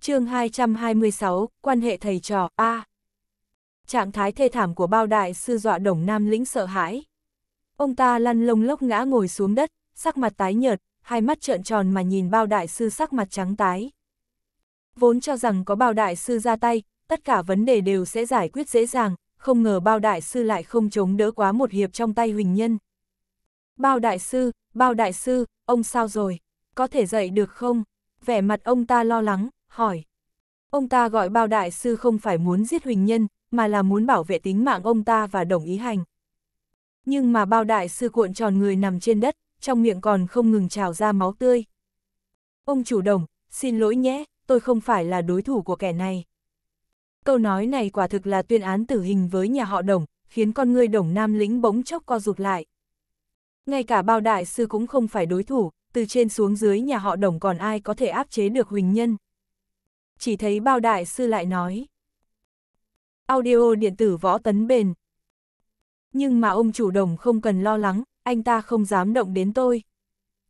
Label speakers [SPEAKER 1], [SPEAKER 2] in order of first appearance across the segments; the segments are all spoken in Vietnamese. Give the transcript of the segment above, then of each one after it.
[SPEAKER 1] chương 226, quan hệ thầy trò, A. À. Trạng thái thê thảm của bao đại sư dọa đồng nam lĩnh sợ hãi. Ông ta lăn lông lốc ngã ngồi xuống đất, sắc mặt tái nhợt, hai mắt trợn tròn mà nhìn bao đại sư sắc mặt trắng tái. Vốn cho rằng có bao đại sư ra tay, tất cả vấn đề đều sẽ giải quyết dễ dàng, không ngờ bao đại sư lại không chống đỡ quá một hiệp trong tay Huỳnh Nhân. Bao đại sư, bao đại sư, ông sao rồi? Có thể dậy được không? Vẻ mặt ông ta lo lắng, hỏi. Ông ta gọi bao đại sư không phải muốn giết Huỳnh Nhân, mà là muốn bảo vệ tính mạng ông ta và đồng ý hành. Nhưng mà bao đại sư cuộn tròn người nằm trên đất, trong miệng còn không ngừng trào ra máu tươi. Ông chủ đồng, xin lỗi nhé, tôi không phải là đối thủ của kẻ này. Câu nói này quả thực là tuyên án tử hình với nhà họ đồng, khiến con người đồng nam lĩnh bỗng chốc co rụt lại. Ngay cả bao đại sư cũng không phải đối thủ, từ trên xuống dưới nhà họ đồng còn ai có thể áp chế được Huỳnh Nhân chỉ thấy bao đại sư lại nói. Audio điện tử võ tấn bền. Nhưng mà ông chủ đồng không cần lo lắng, anh ta không dám động đến tôi.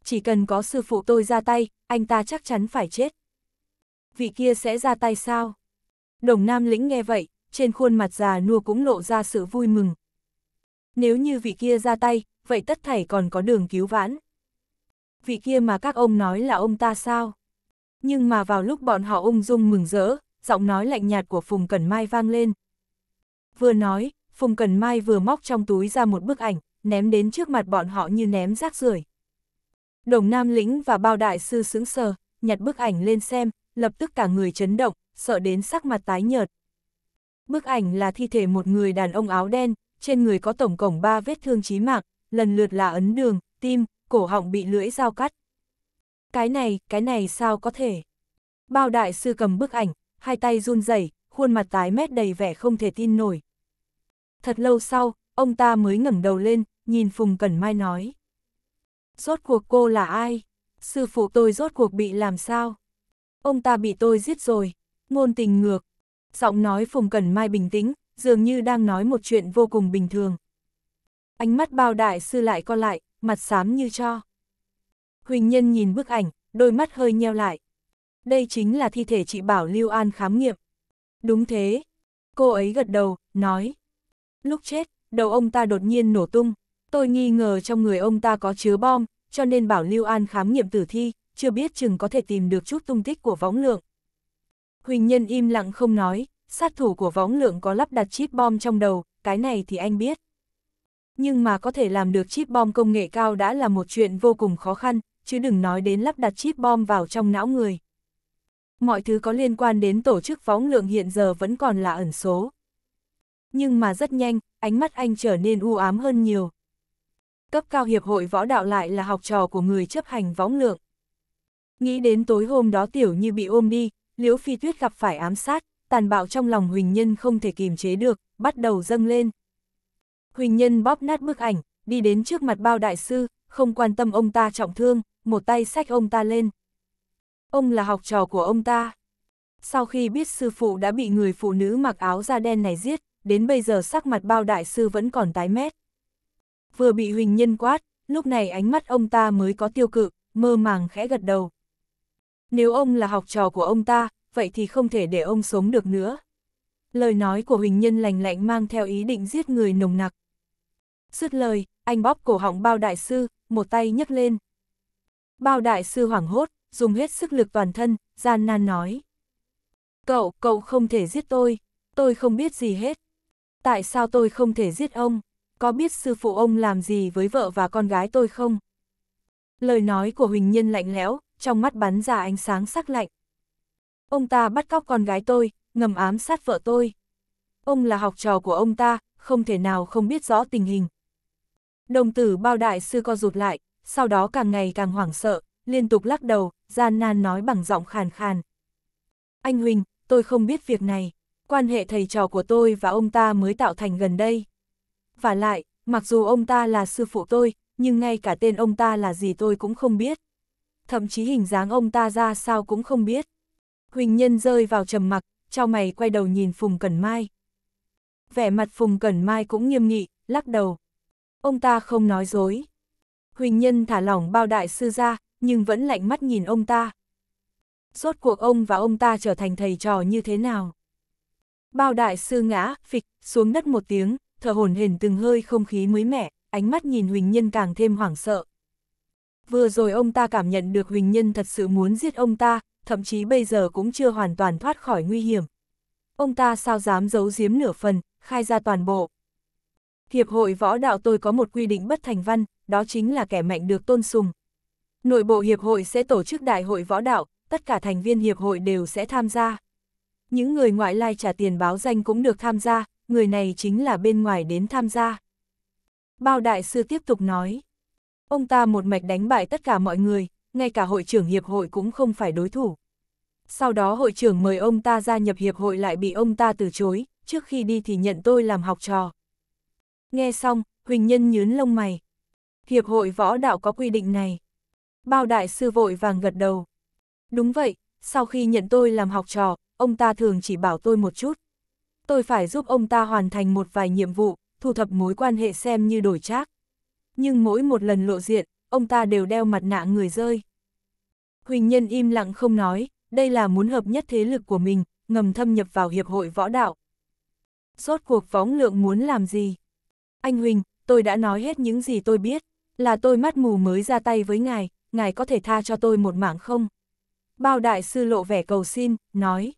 [SPEAKER 1] Chỉ cần có sư phụ tôi ra tay, anh ta chắc chắn phải chết. Vị kia sẽ ra tay sao? Đồng nam lĩnh nghe vậy, trên khuôn mặt già nua cũng lộ ra sự vui mừng. Nếu như vị kia ra tay, vậy tất thảy còn có đường cứu vãn. Vị kia mà các ông nói là ông ta sao? Nhưng mà vào lúc bọn họ ung dung mừng rỡ, giọng nói lạnh nhạt của Phùng Cẩn Mai vang lên. Vừa nói, Phùng Cẩn Mai vừa móc trong túi ra một bức ảnh, ném đến trước mặt bọn họ như ném rác rưởi. Đồng Nam Lĩnh và Bao Đại Sư sững sờ, nhặt bức ảnh lên xem, lập tức cả người chấn động, sợ đến sắc mặt tái nhợt. Bức ảnh là thi thể một người đàn ông áo đen, trên người có tổng cộng ba vết thương chí mạng, lần lượt là ấn đường, tim, cổ họng bị lưỡi dao cắt, cái này, cái này sao có thể? Bao đại sư cầm bức ảnh, hai tay run rẩy, khuôn mặt tái mét đầy vẻ không thể tin nổi. Thật lâu sau, ông ta mới ngẩng đầu lên, nhìn Phùng Cẩn Mai nói. Rốt cuộc cô là ai? Sư phụ tôi rốt cuộc bị làm sao? Ông ta bị tôi giết rồi. Ngôn tình ngược. Giọng nói Phùng Cẩn Mai bình tĩnh, dường như đang nói một chuyện vô cùng bình thường. Ánh mắt bao đại sư lại co lại, mặt xám như cho. Huỳnh Nhân nhìn bức ảnh, đôi mắt hơi nheo lại. Đây chính là thi thể chị Bảo Lưu An khám nghiệm. Đúng thế. Cô ấy gật đầu, nói. Lúc chết, đầu ông ta đột nhiên nổ tung. Tôi nghi ngờ trong người ông ta có chứa bom, cho nên Bảo Lưu An khám nghiệm tử thi, chưa biết chừng có thể tìm được chút tung tích của võng lượng. Huỳnh Nhân im lặng không nói, sát thủ của võng lượng có lắp đặt chip bom trong đầu, cái này thì anh biết. Nhưng mà có thể làm được chip bom công nghệ cao đã là một chuyện vô cùng khó khăn, chứ đừng nói đến lắp đặt chip bom vào trong não người. Mọi thứ có liên quan đến tổ chức phóng lượng hiện giờ vẫn còn là ẩn số. Nhưng mà rất nhanh, ánh mắt anh trở nên u ám hơn nhiều. Cấp cao hiệp hội võ đạo lại là học trò của người chấp hành võng lượng. Nghĩ đến tối hôm đó tiểu như bị ôm đi, Liễu Phi Tuyết gặp phải ám sát, tàn bạo trong lòng Huỳnh Nhân không thể kìm chế được, bắt đầu dâng lên. Huỳnh Nhân bóp nát bức ảnh, đi đến trước mặt bao đại sư, không quan tâm ông ta trọng thương, một tay sách ông ta lên. Ông là học trò của ông ta. Sau khi biết sư phụ đã bị người phụ nữ mặc áo da đen này giết, đến bây giờ sắc mặt bao đại sư vẫn còn tái mét. Vừa bị huỳnh nhân quát, lúc này ánh mắt ông ta mới có tiêu cự, mơ màng khẽ gật đầu. Nếu ông là học trò của ông ta, vậy thì không thể để ông sống được nữa. Lời nói của huỳnh nhân lành lạnh mang theo ý định giết người nồng nặc. Dứt lời, anh bóp cổ họng bao đại sư, một tay nhấc lên. Bao đại sư hoảng hốt, dùng hết sức lực toàn thân, gian nan nói. Cậu, cậu không thể giết tôi, tôi không biết gì hết. Tại sao tôi không thể giết ông? Có biết sư phụ ông làm gì với vợ và con gái tôi không? Lời nói của Huỳnh Nhân lạnh lẽo, trong mắt bắn ra ánh sáng sắc lạnh. Ông ta bắt cóc con gái tôi, ngầm ám sát vợ tôi. Ông là học trò của ông ta, không thể nào không biết rõ tình hình. Đồng tử bao đại sư co rụt lại, sau đó càng ngày càng hoảng sợ, liên tục lắc đầu, gian nan nói bằng giọng khàn khàn. Anh Huỳnh, tôi không biết việc này, quan hệ thầy trò của tôi và ông ta mới tạo thành gần đây. Và lại, mặc dù ông ta là sư phụ tôi, nhưng ngay cả tên ông ta là gì tôi cũng không biết. Thậm chí hình dáng ông ta ra sao cũng không biết. Huỳnh Nhân rơi vào trầm mặc, trao mày quay đầu nhìn Phùng Cẩn Mai. Vẻ mặt Phùng Cẩn Mai cũng nghiêm nghị, lắc đầu ông ta không nói dối. Huỳnh Nhân thả lỏng bao đại sư ra, nhưng vẫn lạnh mắt nhìn ông ta. Rốt cuộc ông và ông ta trở thành thầy trò như thế nào? Bao đại sư ngã, phịch, xuống đất một tiếng, thở hổn hển từng hơi không khí mới mẻ, ánh mắt nhìn Huỳnh Nhân càng thêm hoảng sợ. Vừa rồi ông ta cảm nhận được Huỳnh Nhân thật sự muốn giết ông ta, thậm chí bây giờ cũng chưa hoàn toàn thoát khỏi nguy hiểm. Ông ta sao dám giấu giếm nửa phần, khai ra toàn bộ. Hiệp hội võ đạo tôi có một quy định bất thành văn, đó chính là kẻ mạnh được tôn sùng. Nội bộ hiệp hội sẽ tổ chức đại hội võ đạo, tất cả thành viên hiệp hội đều sẽ tham gia. Những người ngoại lai trả tiền báo danh cũng được tham gia, người này chính là bên ngoài đến tham gia. Bao đại sư tiếp tục nói. Ông ta một mạch đánh bại tất cả mọi người, ngay cả hội trưởng hiệp hội cũng không phải đối thủ. Sau đó hội trưởng mời ông ta gia nhập hiệp hội lại bị ông ta từ chối, trước khi đi thì nhận tôi làm học trò, Nghe xong, Huỳnh Nhân nhướn lông mày. Hiệp hội võ đạo có quy định này. Bao đại sư vội vàng gật đầu. Đúng vậy, sau khi nhận tôi làm học trò, ông ta thường chỉ bảo tôi một chút. Tôi phải giúp ông ta hoàn thành một vài nhiệm vụ, thu thập mối quan hệ xem như đổi trác. Nhưng mỗi một lần lộ diện, ông ta đều đeo mặt nạ người rơi. Huỳnh Nhân im lặng không nói, đây là muốn hợp nhất thế lực của mình, ngầm thâm nhập vào hiệp hội võ đạo. Rốt cuộc phóng lượng muốn làm gì? Anh Huỳnh, tôi đã nói hết những gì tôi biết, là tôi mắt mù mới ra tay với ngài, ngài có thể tha cho tôi một mảng không? Bao đại sư lộ vẻ cầu xin, nói.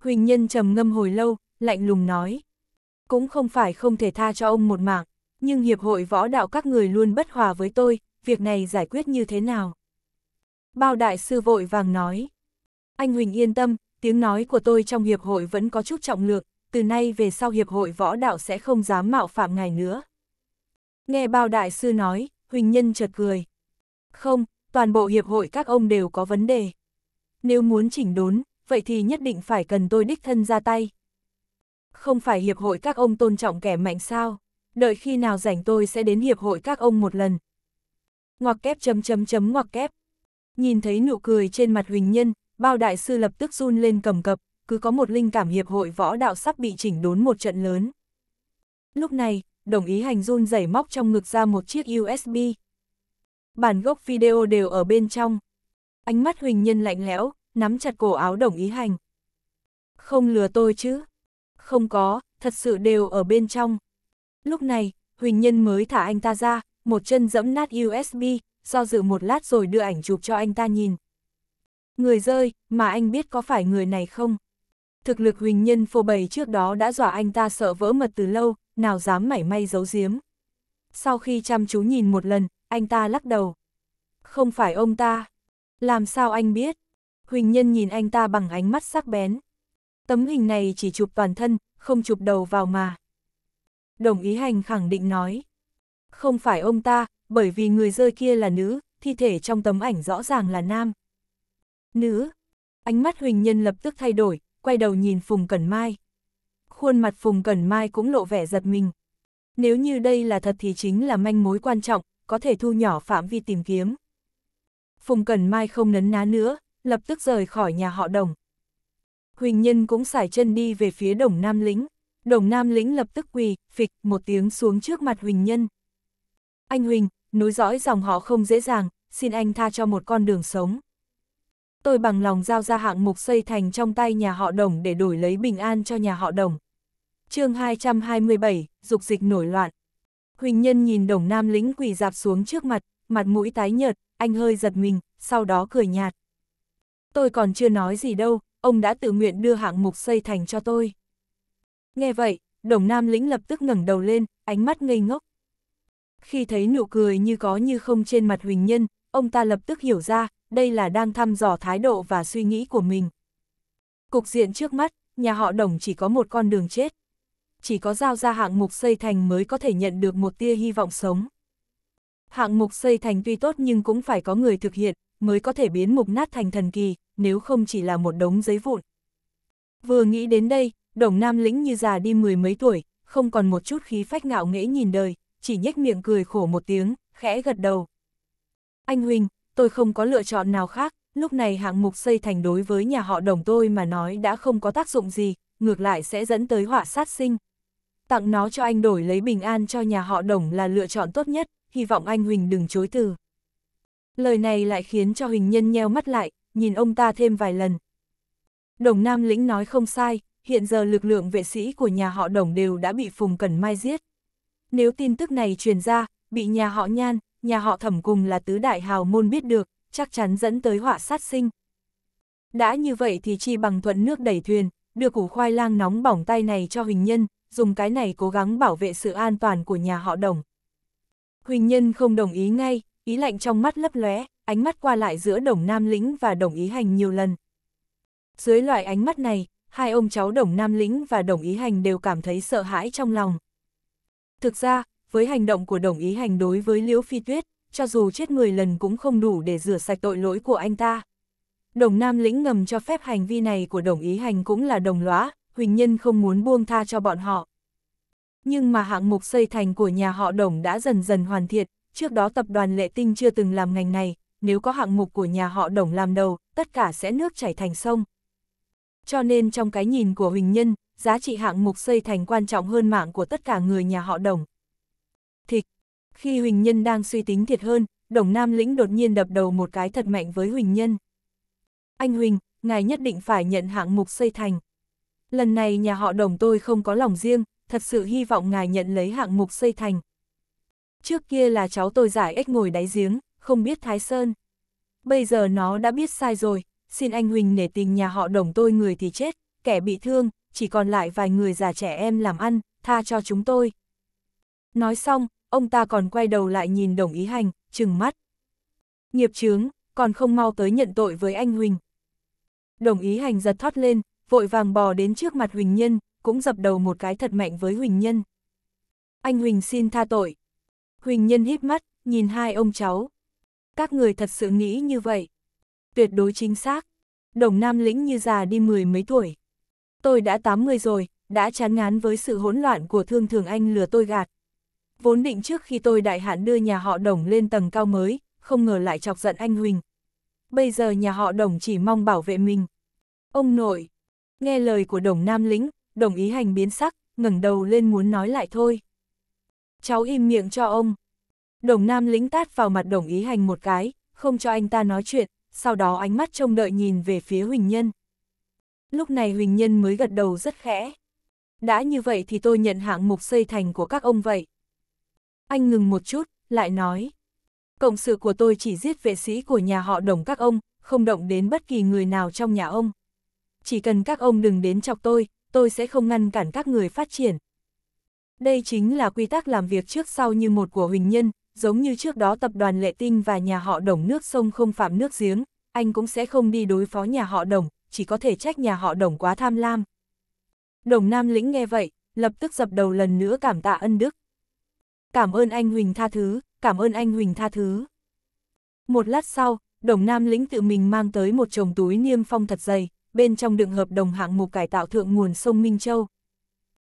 [SPEAKER 1] Huỳnh nhân trầm ngâm hồi lâu, lạnh lùng nói. Cũng không phải không thể tha cho ông một mạng, nhưng hiệp hội võ đạo các người luôn bất hòa với tôi, việc này giải quyết như thế nào? Bao đại sư vội vàng nói. Anh Huỳnh yên tâm, tiếng nói của tôi trong hiệp hội vẫn có chút trọng lượng, từ nay về sau Hiệp hội Võ Đạo sẽ không dám mạo phạm ngài nữa. Nghe bao đại sư nói, Huỳnh Nhân chợt cười. Không, toàn bộ Hiệp hội các ông đều có vấn đề. Nếu muốn chỉnh đốn, vậy thì nhất định phải cần tôi đích thân ra tay. Không phải Hiệp hội các ông tôn trọng kẻ mạnh sao, đợi khi nào rảnh tôi sẽ đến Hiệp hội các ông một lần. Ngoặc kép chấm chấm chấm ngoặc kép. Nhìn thấy nụ cười trên mặt Huỳnh Nhân, bao đại sư lập tức run lên cầm cập, cứ có một linh cảm hiệp hội võ đạo sắp bị chỉnh đốn một trận lớn. Lúc này, đồng ý hành run rẩy móc trong ngực ra một chiếc USB. Bản gốc video đều ở bên trong. Ánh mắt Huỳnh Nhân lạnh lẽo, nắm chặt cổ áo đồng ý hành. Không lừa tôi chứ? Không có, thật sự đều ở bên trong. Lúc này, Huỳnh Nhân mới thả anh ta ra, một chân dẫm nát USB, do dự một lát rồi đưa ảnh chụp cho anh ta nhìn. Người rơi, mà anh biết có phải người này không? thực lực huỳnh nhân phô bày trước đó đã dọa anh ta sợ vỡ mật từ lâu, nào dám mảy may giấu giếm. Sau khi chăm chú nhìn một lần, anh ta lắc đầu. Không phải ông ta. Làm sao anh biết? Huỳnh nhân nhìn anh ta bằng ánh mắt sắc bén. Tấm hình này chỉ chụp toàn thân, không chụp đầu vào mà. Đồng ý hành khẳng định nói. Không phải ông ta, bởi vì người rơi kia là nữ, thi thể trong tấm ảnh rõ ràng là nam. Nữ. Ánh mắt Huỳnh Nhân lập tức thay đổi, quay đầu nhìn Phùng Cẩn Mai. Khuôn mặt Phùng Cẩn Mai cũng lộ vẻ giật mình. Nếu như đây là thật thì chính là manh mối quan trọng, có thể thu nhỏ phạm vi tìm kiếm. Phùng Cẩn Mai không nấn ná nữa, lập tức rời khỏi nhà họ đồng. Huỳnh Nhân cũng xải chân đi về phía đồng Nam Lĩnh. Đồng Nam Lĩnh lập tức quỳ, phịch một tiếng xuống trước mặt Huỳnh Nhân. Anh Huỳnh, nối dõi dòng họ không dễ dàng, xin anh tha cho một con đường sống tôi bằng lòng giao ra hạng mục xây thành trong tay nhà họ đồng để đổi lấy bình an cho nhà họ đồng. chương 227, dục dịch nổi loạn. Huỳnh Nhân nhìn đồng nam lĩnh quỳ dạp xuống trước mặt, mặt mũi tái nhợt, anh hơi giật mình, sau đó cười nhạt. Tôi còn chưa nói gì đâu, ông đã tự nguyện đưa hạng mục xây thành cho tôi. Nghe vậy, đồng nam lĩnh lập tức ngẩng đầu lên, ánh mắt ngây ngốc. Khi thấy nụ cười như có như không trên mặt Huỳnh Nhân, ông ta lập tức hiểu ra, đây là đang thăm dò thái độ và suy nghĩ của mình. Cục diện trước mắt, nhà họ đồng chỉ có một con đường chết. Chỉ có giao ra hạng mục xây thành mới có thể nhận được một tia hy vọng sống. Hạng mục xây thành tuy tốt nhưng cũng phải có người thực hiện, mới có thể biến mục nát thành thần kỳ, nếu không chỉ là một đống giấy vụn. Vừa nghĩ đến đây, đồng nam lĩnh như già đi mười mấy tuổi, không còn một chút khí phách ngạo nghễ nhìn đời, chỉ nhếch miệng cười khổ một tiếng, khẽ gật đầu. Anh Huỳnh, tôi không có lựa chọn nào khác, lúc này hạng mục xây thành đối với nhà họ đồng tôi mà nói đã không có tác dụng gì, ngược lại sẽ dẫn tới họa sát sinh. Tặng nó cho anh đổi lấy bình an cho nhà họ đồng là lựa chọn tốt nhất, hy vọng anh Huỳnh đừng chối từ. Lời này lại khiến cho Huỳnh Nhân nheo mắt lại, nhìn ông ta thêm vài lần. Đồng Nam Lĩnh nói không sai, hiện giờ lực lượng vệ sĩ của nhà họ Đồng đều đã bị Phùng Cẩn Mai giết. Nếu tin tức này truyền ra, bị nhà họ Nhan, nhà họ thẩm cùng là tứ đại hào môn biết được, chắc chắn dẫn tới họa sát sinh. Đã như vậy thì chi bằng thuận nước đẩy thuyền, đưa củ khoai lang nóng bỏng tay này cho Huỳnh Nhân, dùng cái này cố gắng bảo vệ sự an toàn của nhà họ đồng. Huỳnh Nhân không đồng ý ngay, ý lạnh trong mắt lấp lóe, ánh mắt qua lại giữa đồng nam lĩnh và đồng ý hành nhiều lần. Dưới loại ánh mắt này, hai ông cháu đồng nam lĩnh và đồng ý hành đều cảm thấy sợ hãi trong lòng. Thực ra, với hành động của đồng ý hành đối với Liễu Phi Tuyết, cho dù chết người lần cũng không đủ để rửa sạch tội lỗi của anh ta. Đồng Nam lĩnh ngầm cho phép hành vi này của đồng ý hành cũng là đồng lõa, Huỳnh Nhân không muốn buông tha cho bọn họ. Nhưng mà hạng mục xây thành của nhà họ đồng đã dần dần hoàn thiện, trước đó tập đoàn Lệ Tinh chưa từng làm ngành này, nếu có hạng mục của nhà họ đồng làm đầu, tất cả sẽ nước chảy thành sông. Cho nên trong cái nhìn của Huỳnh Nhân, giá trị hạng mục xây thành quan trọng hơn mạng của tất cả người nhà họ đồng. Thịch. Khi Huỳnh Nhân đang suy tính thiệt hơn, Đồng Nam Lĩnh đột nhiên đập đầu một cái thật mạnh với Huỳnh Nhân. Anh Huỳnh, ngài nhất định phải nhận hạng mục xây thành. Lần này nhà họ Đồng tôi không có lòng riêng, thật sự hy vọng ngài nhận lấy hạng mục xây thành. Trước kia là cháu tôi giải ếch ngồi đáy giếng, không biết Thái Sơn. Bây giờ nó đã biết sai rồi, xin anh Huỳnh nể tình nhà họ Đồng tôi người thì chết, kẻ bị thương, chỉ còn lại vài người già trẻ em làm ăn, tha cho chúng tôi. Nói xong, ông ta còn quay đầu lại nhìn đồng ý hành, chừng mắt. Nghiệp chướng, còn không mau tới nhận tội với anh Huỳnh. Đồng ý hành giật thoát lên, vội vàng bò đến trước mặt Huỳnh Nhân, cũng dập đầu một cái thật mạnh với Huỳnh Nhân. Anh Huỳnh xin tha tội. Huỳnh Nhân híp mắt, nhìn hai ông cháu. Các người thật sự nghĩ như vậy. Tuyệt đối chính xác. Đồng Nam Lĩnh như già đi mười mấy tuổi. Tôi đã 80 rồi, đã chán ngán với sự hỗn loạn của thương thường anh lừa tôi gạt, vốn định trước khi tôi đại hạn đưa nhà họ đồng lên tầng cao mới, không ngờ lại chọc giận anh Huỳnh. Bây giờ nhà họ đồng chỉ mong bảo vệ mình. Ông nội, nghe lời của đồng nam lĩnh, đồng ý hành biến sắc, ngẩng đầu lên muốn nói lại thôi. Cháu im miệng cho ông. Đồng nam lĩnh tát vào mặt đồng ý hành một cái, không cho anh ta nói chuyện, sau đó ánh mắt trông đợi nhìn về phía Huỳnh Nhân. Lúc này Huỳnh Nhân mới gật đầu rất khẽ. Đã như vậy thì tôi nhận hạng mục xây thành của các ông vậy. Anh ngừng một chút, lại nói. Cộng sự của tôi chỉ giết vệ sĩ của nhà họ đồng các ông, không động đến bất kỳ người nào trong nhà ông. Chỉ cần các ông đừng đến chọc tôi, tôi sẽ không ngăn cản các người phát triển. Đây chính là quy tắc làm việc trước sau như một của Huỳnh Nhân, giống như trước đó tập đoàn Lệ Tinh và nhà họ đồng nước sông không phạm nước giếng, anh cũng sẽ không đi đối phó nhà họ đồng, chỉ có thể trách nhà họ đồng quá tham lam. Đồng Nam Lĩnh nghe vậy, lập tức dập đầu lần nữa cảm tạ ân đức cảm ơn anh Huỳnh tha thứ, cảm ơn anh Huỳnh tha thứ. Một lát sau, đồng nam lĩnh tự mình mang tới một chồng túi niêm phong thật dày, bên trong đựng hợp đồng hạng mục cải tạo thượng nguồn sông Minh Châu.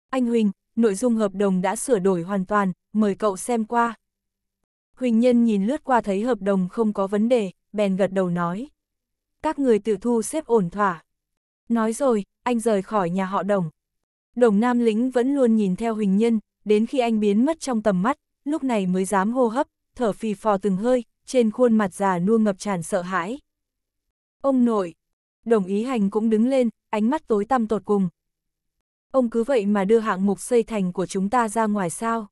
[SPEAKER 1] Anh Huỳnh, nội dung hợp đồng đã sửa đổi hoàn toàn, mời cậu xem qua. Huỳnh Nhân nhìn lướt qua thấy hợp đồng không có vấn đề, bèn gật đầu nói. Các người tự thu xếp ổn thỏa. Nói rồi, anh rời khỏi nhà họ đồng. Đồng Nam Lĩnh vẫn luôn nhìn theo Huỳnh Nhân, đến khi anh biến mất trong tầm mắt, lúc này mới dám hô hấp, thở phì phò từng hơi, trên khuôn mặt già nua ngập tràn sợ hãi. Ông nội, đồng ý hành cũng đứng lên, ánh mắt tối tăm tột cùng. Ông cứ vậy mà đưa hạng mục xây thành của chúng ta ra ngoài sao?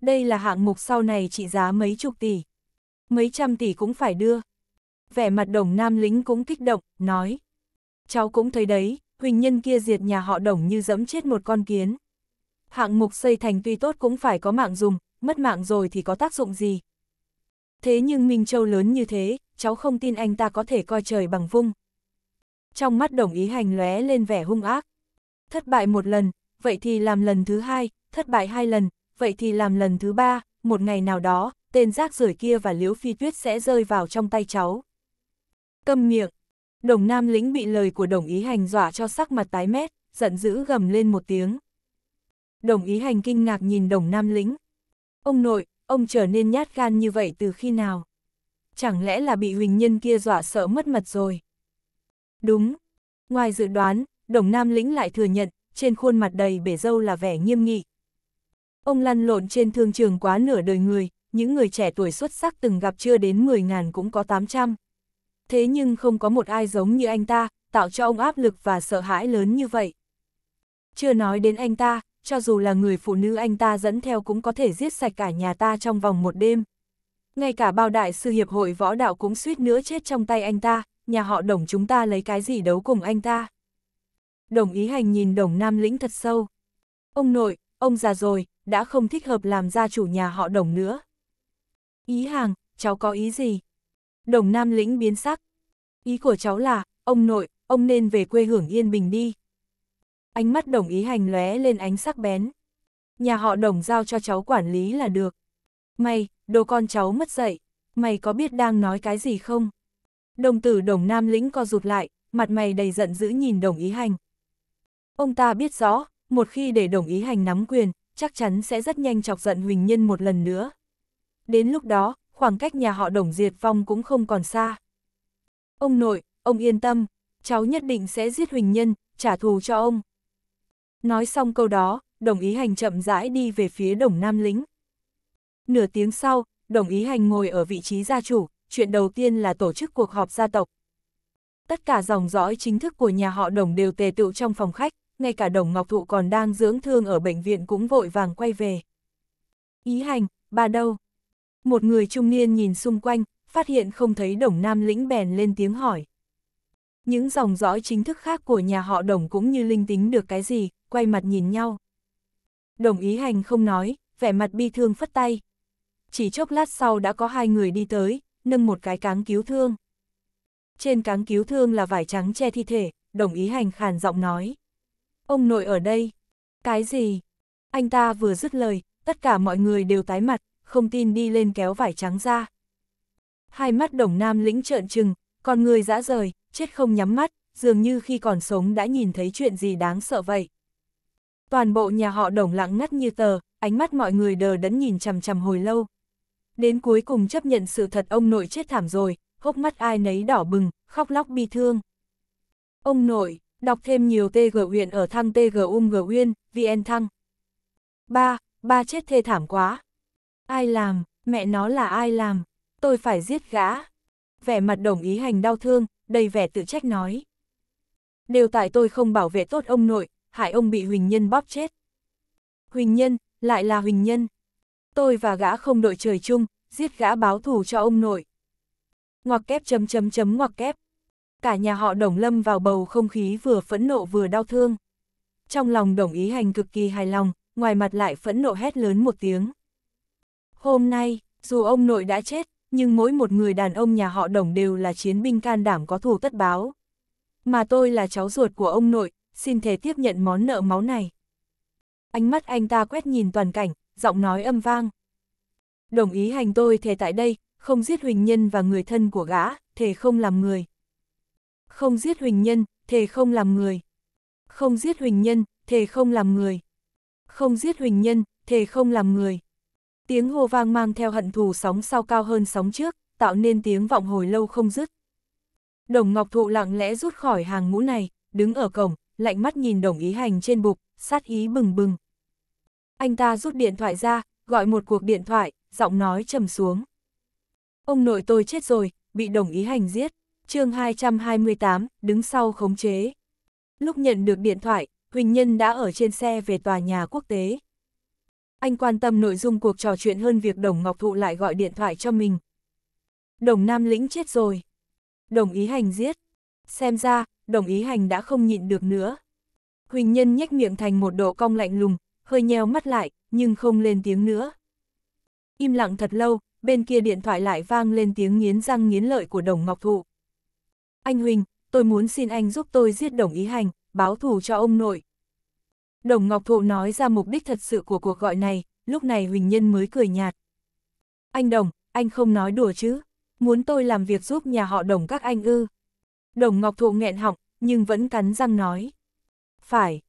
[SPEAKER 1] Đây là hạng mục sau này trị giá mấy chục tỷ. Mấy trăm tỷ cũng phải đưa. Vẻ mặt đồng nam lính cũng kích động, nói. Cháu cũng thấy đấy, huỳnh nhân kia diệt nhà họ đồng như dẫm chết một con kiến hạng mục xây thành tuy tốt cũng phải có mạng dùng, mất mạng rồi thì có tác dụng gì. Thế nhưng Minh Châu lớn như thế, cháu không tin anh ta có thể coi trời bằng vung. Trong mắt đồng ý hành lóe lên vẻ hung ác. Thất bại một lần, vậy thì làm lần thứ hai, thất bại hai lần, vậy thì làm lần thứ ba, một ngày nào đó, tên rác rưởi kia và liễu phi tuyết sẽ rơi vào trong tay cháu. Câm miệng, đồng nam lĩnh bị lời của đồng ý hành dọa cho sắc mặt tái mét, giận dữ gầm lên một tiếng đồng ý hành kinh ngạc nhìn đồng nam lĩnh. Ông nội, ông trở nên nhát gan như vậy từ khi nào? Chẳng lẽ là bị huỳnh nhân kia dọa sợ mất mật rồi? Đúng. Ngoài dự đoán, đồng nam lĩnh lại thừa nhận, trên khuôn mặt đầy bể dâu là vẻ nghiêm nghị. Ông lăn lộn trên thương trường quá nửa đời người, những người trẻ tuổi xuất sắc từng gặp chưa đến 10 ngàn cũng có 800. Thế nhưng không có một ai giống như anh ta, tạo cho ông áp lực và sợ hãi lớn như vậy. Chưa nói đến anh ta, cho dù là người phụ nữ anh ta dẫn theo cũng có thể giết sạch cả nhà ta trong vòng một đêm. Ngay cả bao đại sư hiệp hội võ đạo cũng suýt nữa chết trong tay anh ta, nhà họ đồng chúng ta lấy cái gì đấu cùng anh ta. Đồng ý hành nhìn đồng nam lĩnh thật sâu. Ông nội, ông già rồi, đã không thích hợp làm gia chủ nhà họ đồng nữa. Ý hàng, cháu có ý gì? Đồng nam lĩnh biến sắc. Ý của cháu là, ông nội, ông nên về quê hưởng yên bình đi. Ánh mắt đồng ý hành lóe lên ánh sắc bén. Nhà họ đồng giao cho cháu quản lý là được. Mày, đồ con cháu mất dậy, mày có biết đang nói cái gì không? Đồng tử đồng nam lĩnh co rụt lại, mặt mày đầy giận dữ nhìn đồng ý hành. Ông ta biết rõ, một khi để đồng ý hành nắm quyền, chắc chắn sẽ rất nhanh chọc giận Huỳnh Nhân một lần nữa. Đến lúc đó, khoảng cách nhà họ đồng diệt vong cũng không còn xa. Ông nội, ông yên tâm, cháu nhất định sẽ giết Huỳnh Nhân, trả thù cho ông. Nói xong câu đó, đồng ý hành chậm rãi đi về phía đồng nam lính. Nửa tiếng sau, đồng ý hành ngồi ở vị trí gia chủ, chuyện đầu tiên là tổ chức cuộc họp gia tộc. Tất cả dòng dõi chính thức của nhà họ đồng đều tề tựu trong phòng khách, ngay cả đồng ngọc thụ còn đang dưỡng thương ở bệnh viện cũng vội vàng quay về. Ý hành, bà đâu? Một người trung niên nhìn xung quanh, phát hiện không thấy đồng nam lĩnh bèn lên tiếng hỏi. Những dòng dõi chính thức khác của nhà họ đồng cũng như linh tính được cái gì, quay mặt nhìn nhau. Đồng ý hành không nói, vẻ mặt bi thương phất tay. Chỉ chốc lát sau đã có hai người đi tới, nâng một cái cáng cứu thương. Trên cáng cứu thương là vải trắng che thi thể, đồng ý hành khàn giọng nói. Ông nội ở đây. Cái gì? Anh ta vừa dứt lời, tất cả mọi người đều tái mặt, không tin đi lên kéo vải trắng ra. Hai mắt đồng nam lĩnh trợn trừng, con người dã rời, chết không nhắm mắt, dường như khi còn sống đã nhìn thấy chuyện gì đáng sợ vậy. Toàn bộ nhà họ đồng lặng ngắt như tờ, ánh mắt mọi người đờ đẫn nhìn chằm chằm hồi lâu. Đến cuối cùng chấp nhận sự thật ông nội chết thảm rồi, hốc mắt ai nấy đỏ bừng, khóc lóc bi thương. Ông nội, đọc thêm nhiều TG huyện ở thăng TG UMG Uyên, VN thăng. Ba, ba chết thê thảm quá. Ai làm, mẹ nó là ai làm, tôi phải giết gã. Vẻ mặt đồng ý hành đau thương, đầy vẻ tự trách nói. Đều tại tôi không bảo vệ tốt ông nội, hại ông bị Huỳnh Nhân bóp chết. Huỳnh Nhân, lại là Huỳnh Nhân. Tôi và gã không đội trời chung, giết gã báo thù cho ông nội. Ngoặc kép chấm chấm chấm ngoặc kép. Cả nhà họ Đồng Lâm vào bầu không khí vừa phẫn nộ vừa đau thương. Trong lòng Đồng Ý Hành cực kỳ hài lòng, ngoài mặt lại phẫn nộ hét lớn một tiếng. Hôm nay, dù ông nội đã chết, nhưng mỗi một người đàn ông nhà họ Đồng đều là chiến binh can đảm có thù tất báo. Mà tôi là cháu ruột của ông nội, xin thể tiếp nhận món nợ máu này. Ánh mắt anh ta quét nhìn toàn cảnh, giọng nói âm vang. Đồng ý hành tôi thề tại đây, không giết Huỳnh Nhân và người thân của gã, thề không làm người. Không giết Huỳnh Nhân, thề không làm người. Không giết Huỳnh Nhân, thề không làm người. Không giết Huỳnh Nhân, thề không làm người. Tiếng hô vang mang theo hận thù sóng sau cao hơn sóng trước, tạo nên tiếng vọng hồi lâu không dứt. Đồng Ngọc Thụ lặng lẽ rút khỏi hàng ngũ này, đứng ở cổng, lạnh mắt nhìn đồng ý hành trên bục, sát ý bừng bừng. Anh ta rút điện thoại ra, gọi một cuộc điện thoại, giọng nói trầm xuống. Ông nội tôi chết rồi, bị đồng ý hành giết, chương 228, đứng sau khống chế. Lúc nhận được điện thoại, Huỳnh Nhân đã ở trên xe về tòa nhà quốc tế. Anh quan tâm nội dung cuộc trò chuyện hơn việc Đồng Ngọc Thụ lại gọi điện thoại cho mình. Đồng Nam Lĩnh chết rồi. Đồng ý hành giết. Xem ra, đồng ý hành đã không nhịn được nữa. Huỳnh Nhân nhếch miệng thành một độ cong lạnh lùng, hơi nheo mắt lại, nhưng không lên tiếng nữa. Im lặng thật lâu, bên kia điện thoại lại vang lên tiếng nghiến răng nghiến lợi của đồng ngọc thụ. Anh Huỳnh, tôi muốn xin anh giúp tôi giết đồng ý hành, báo thù cho ông nội. Đồng ngọc thụ nói ra mục đích thật sự của cuộc gọi này, lúc này Huỳnh Nhân mới cười nhạt. Anh Đồng, anh không nói đùa chứ, muốn tôi làm việc giúp nhà họ Đồng các anh ư. Đồng Ngọc Thụ nghẹn họng, nhưng vẫn cắn răng nói. Phải,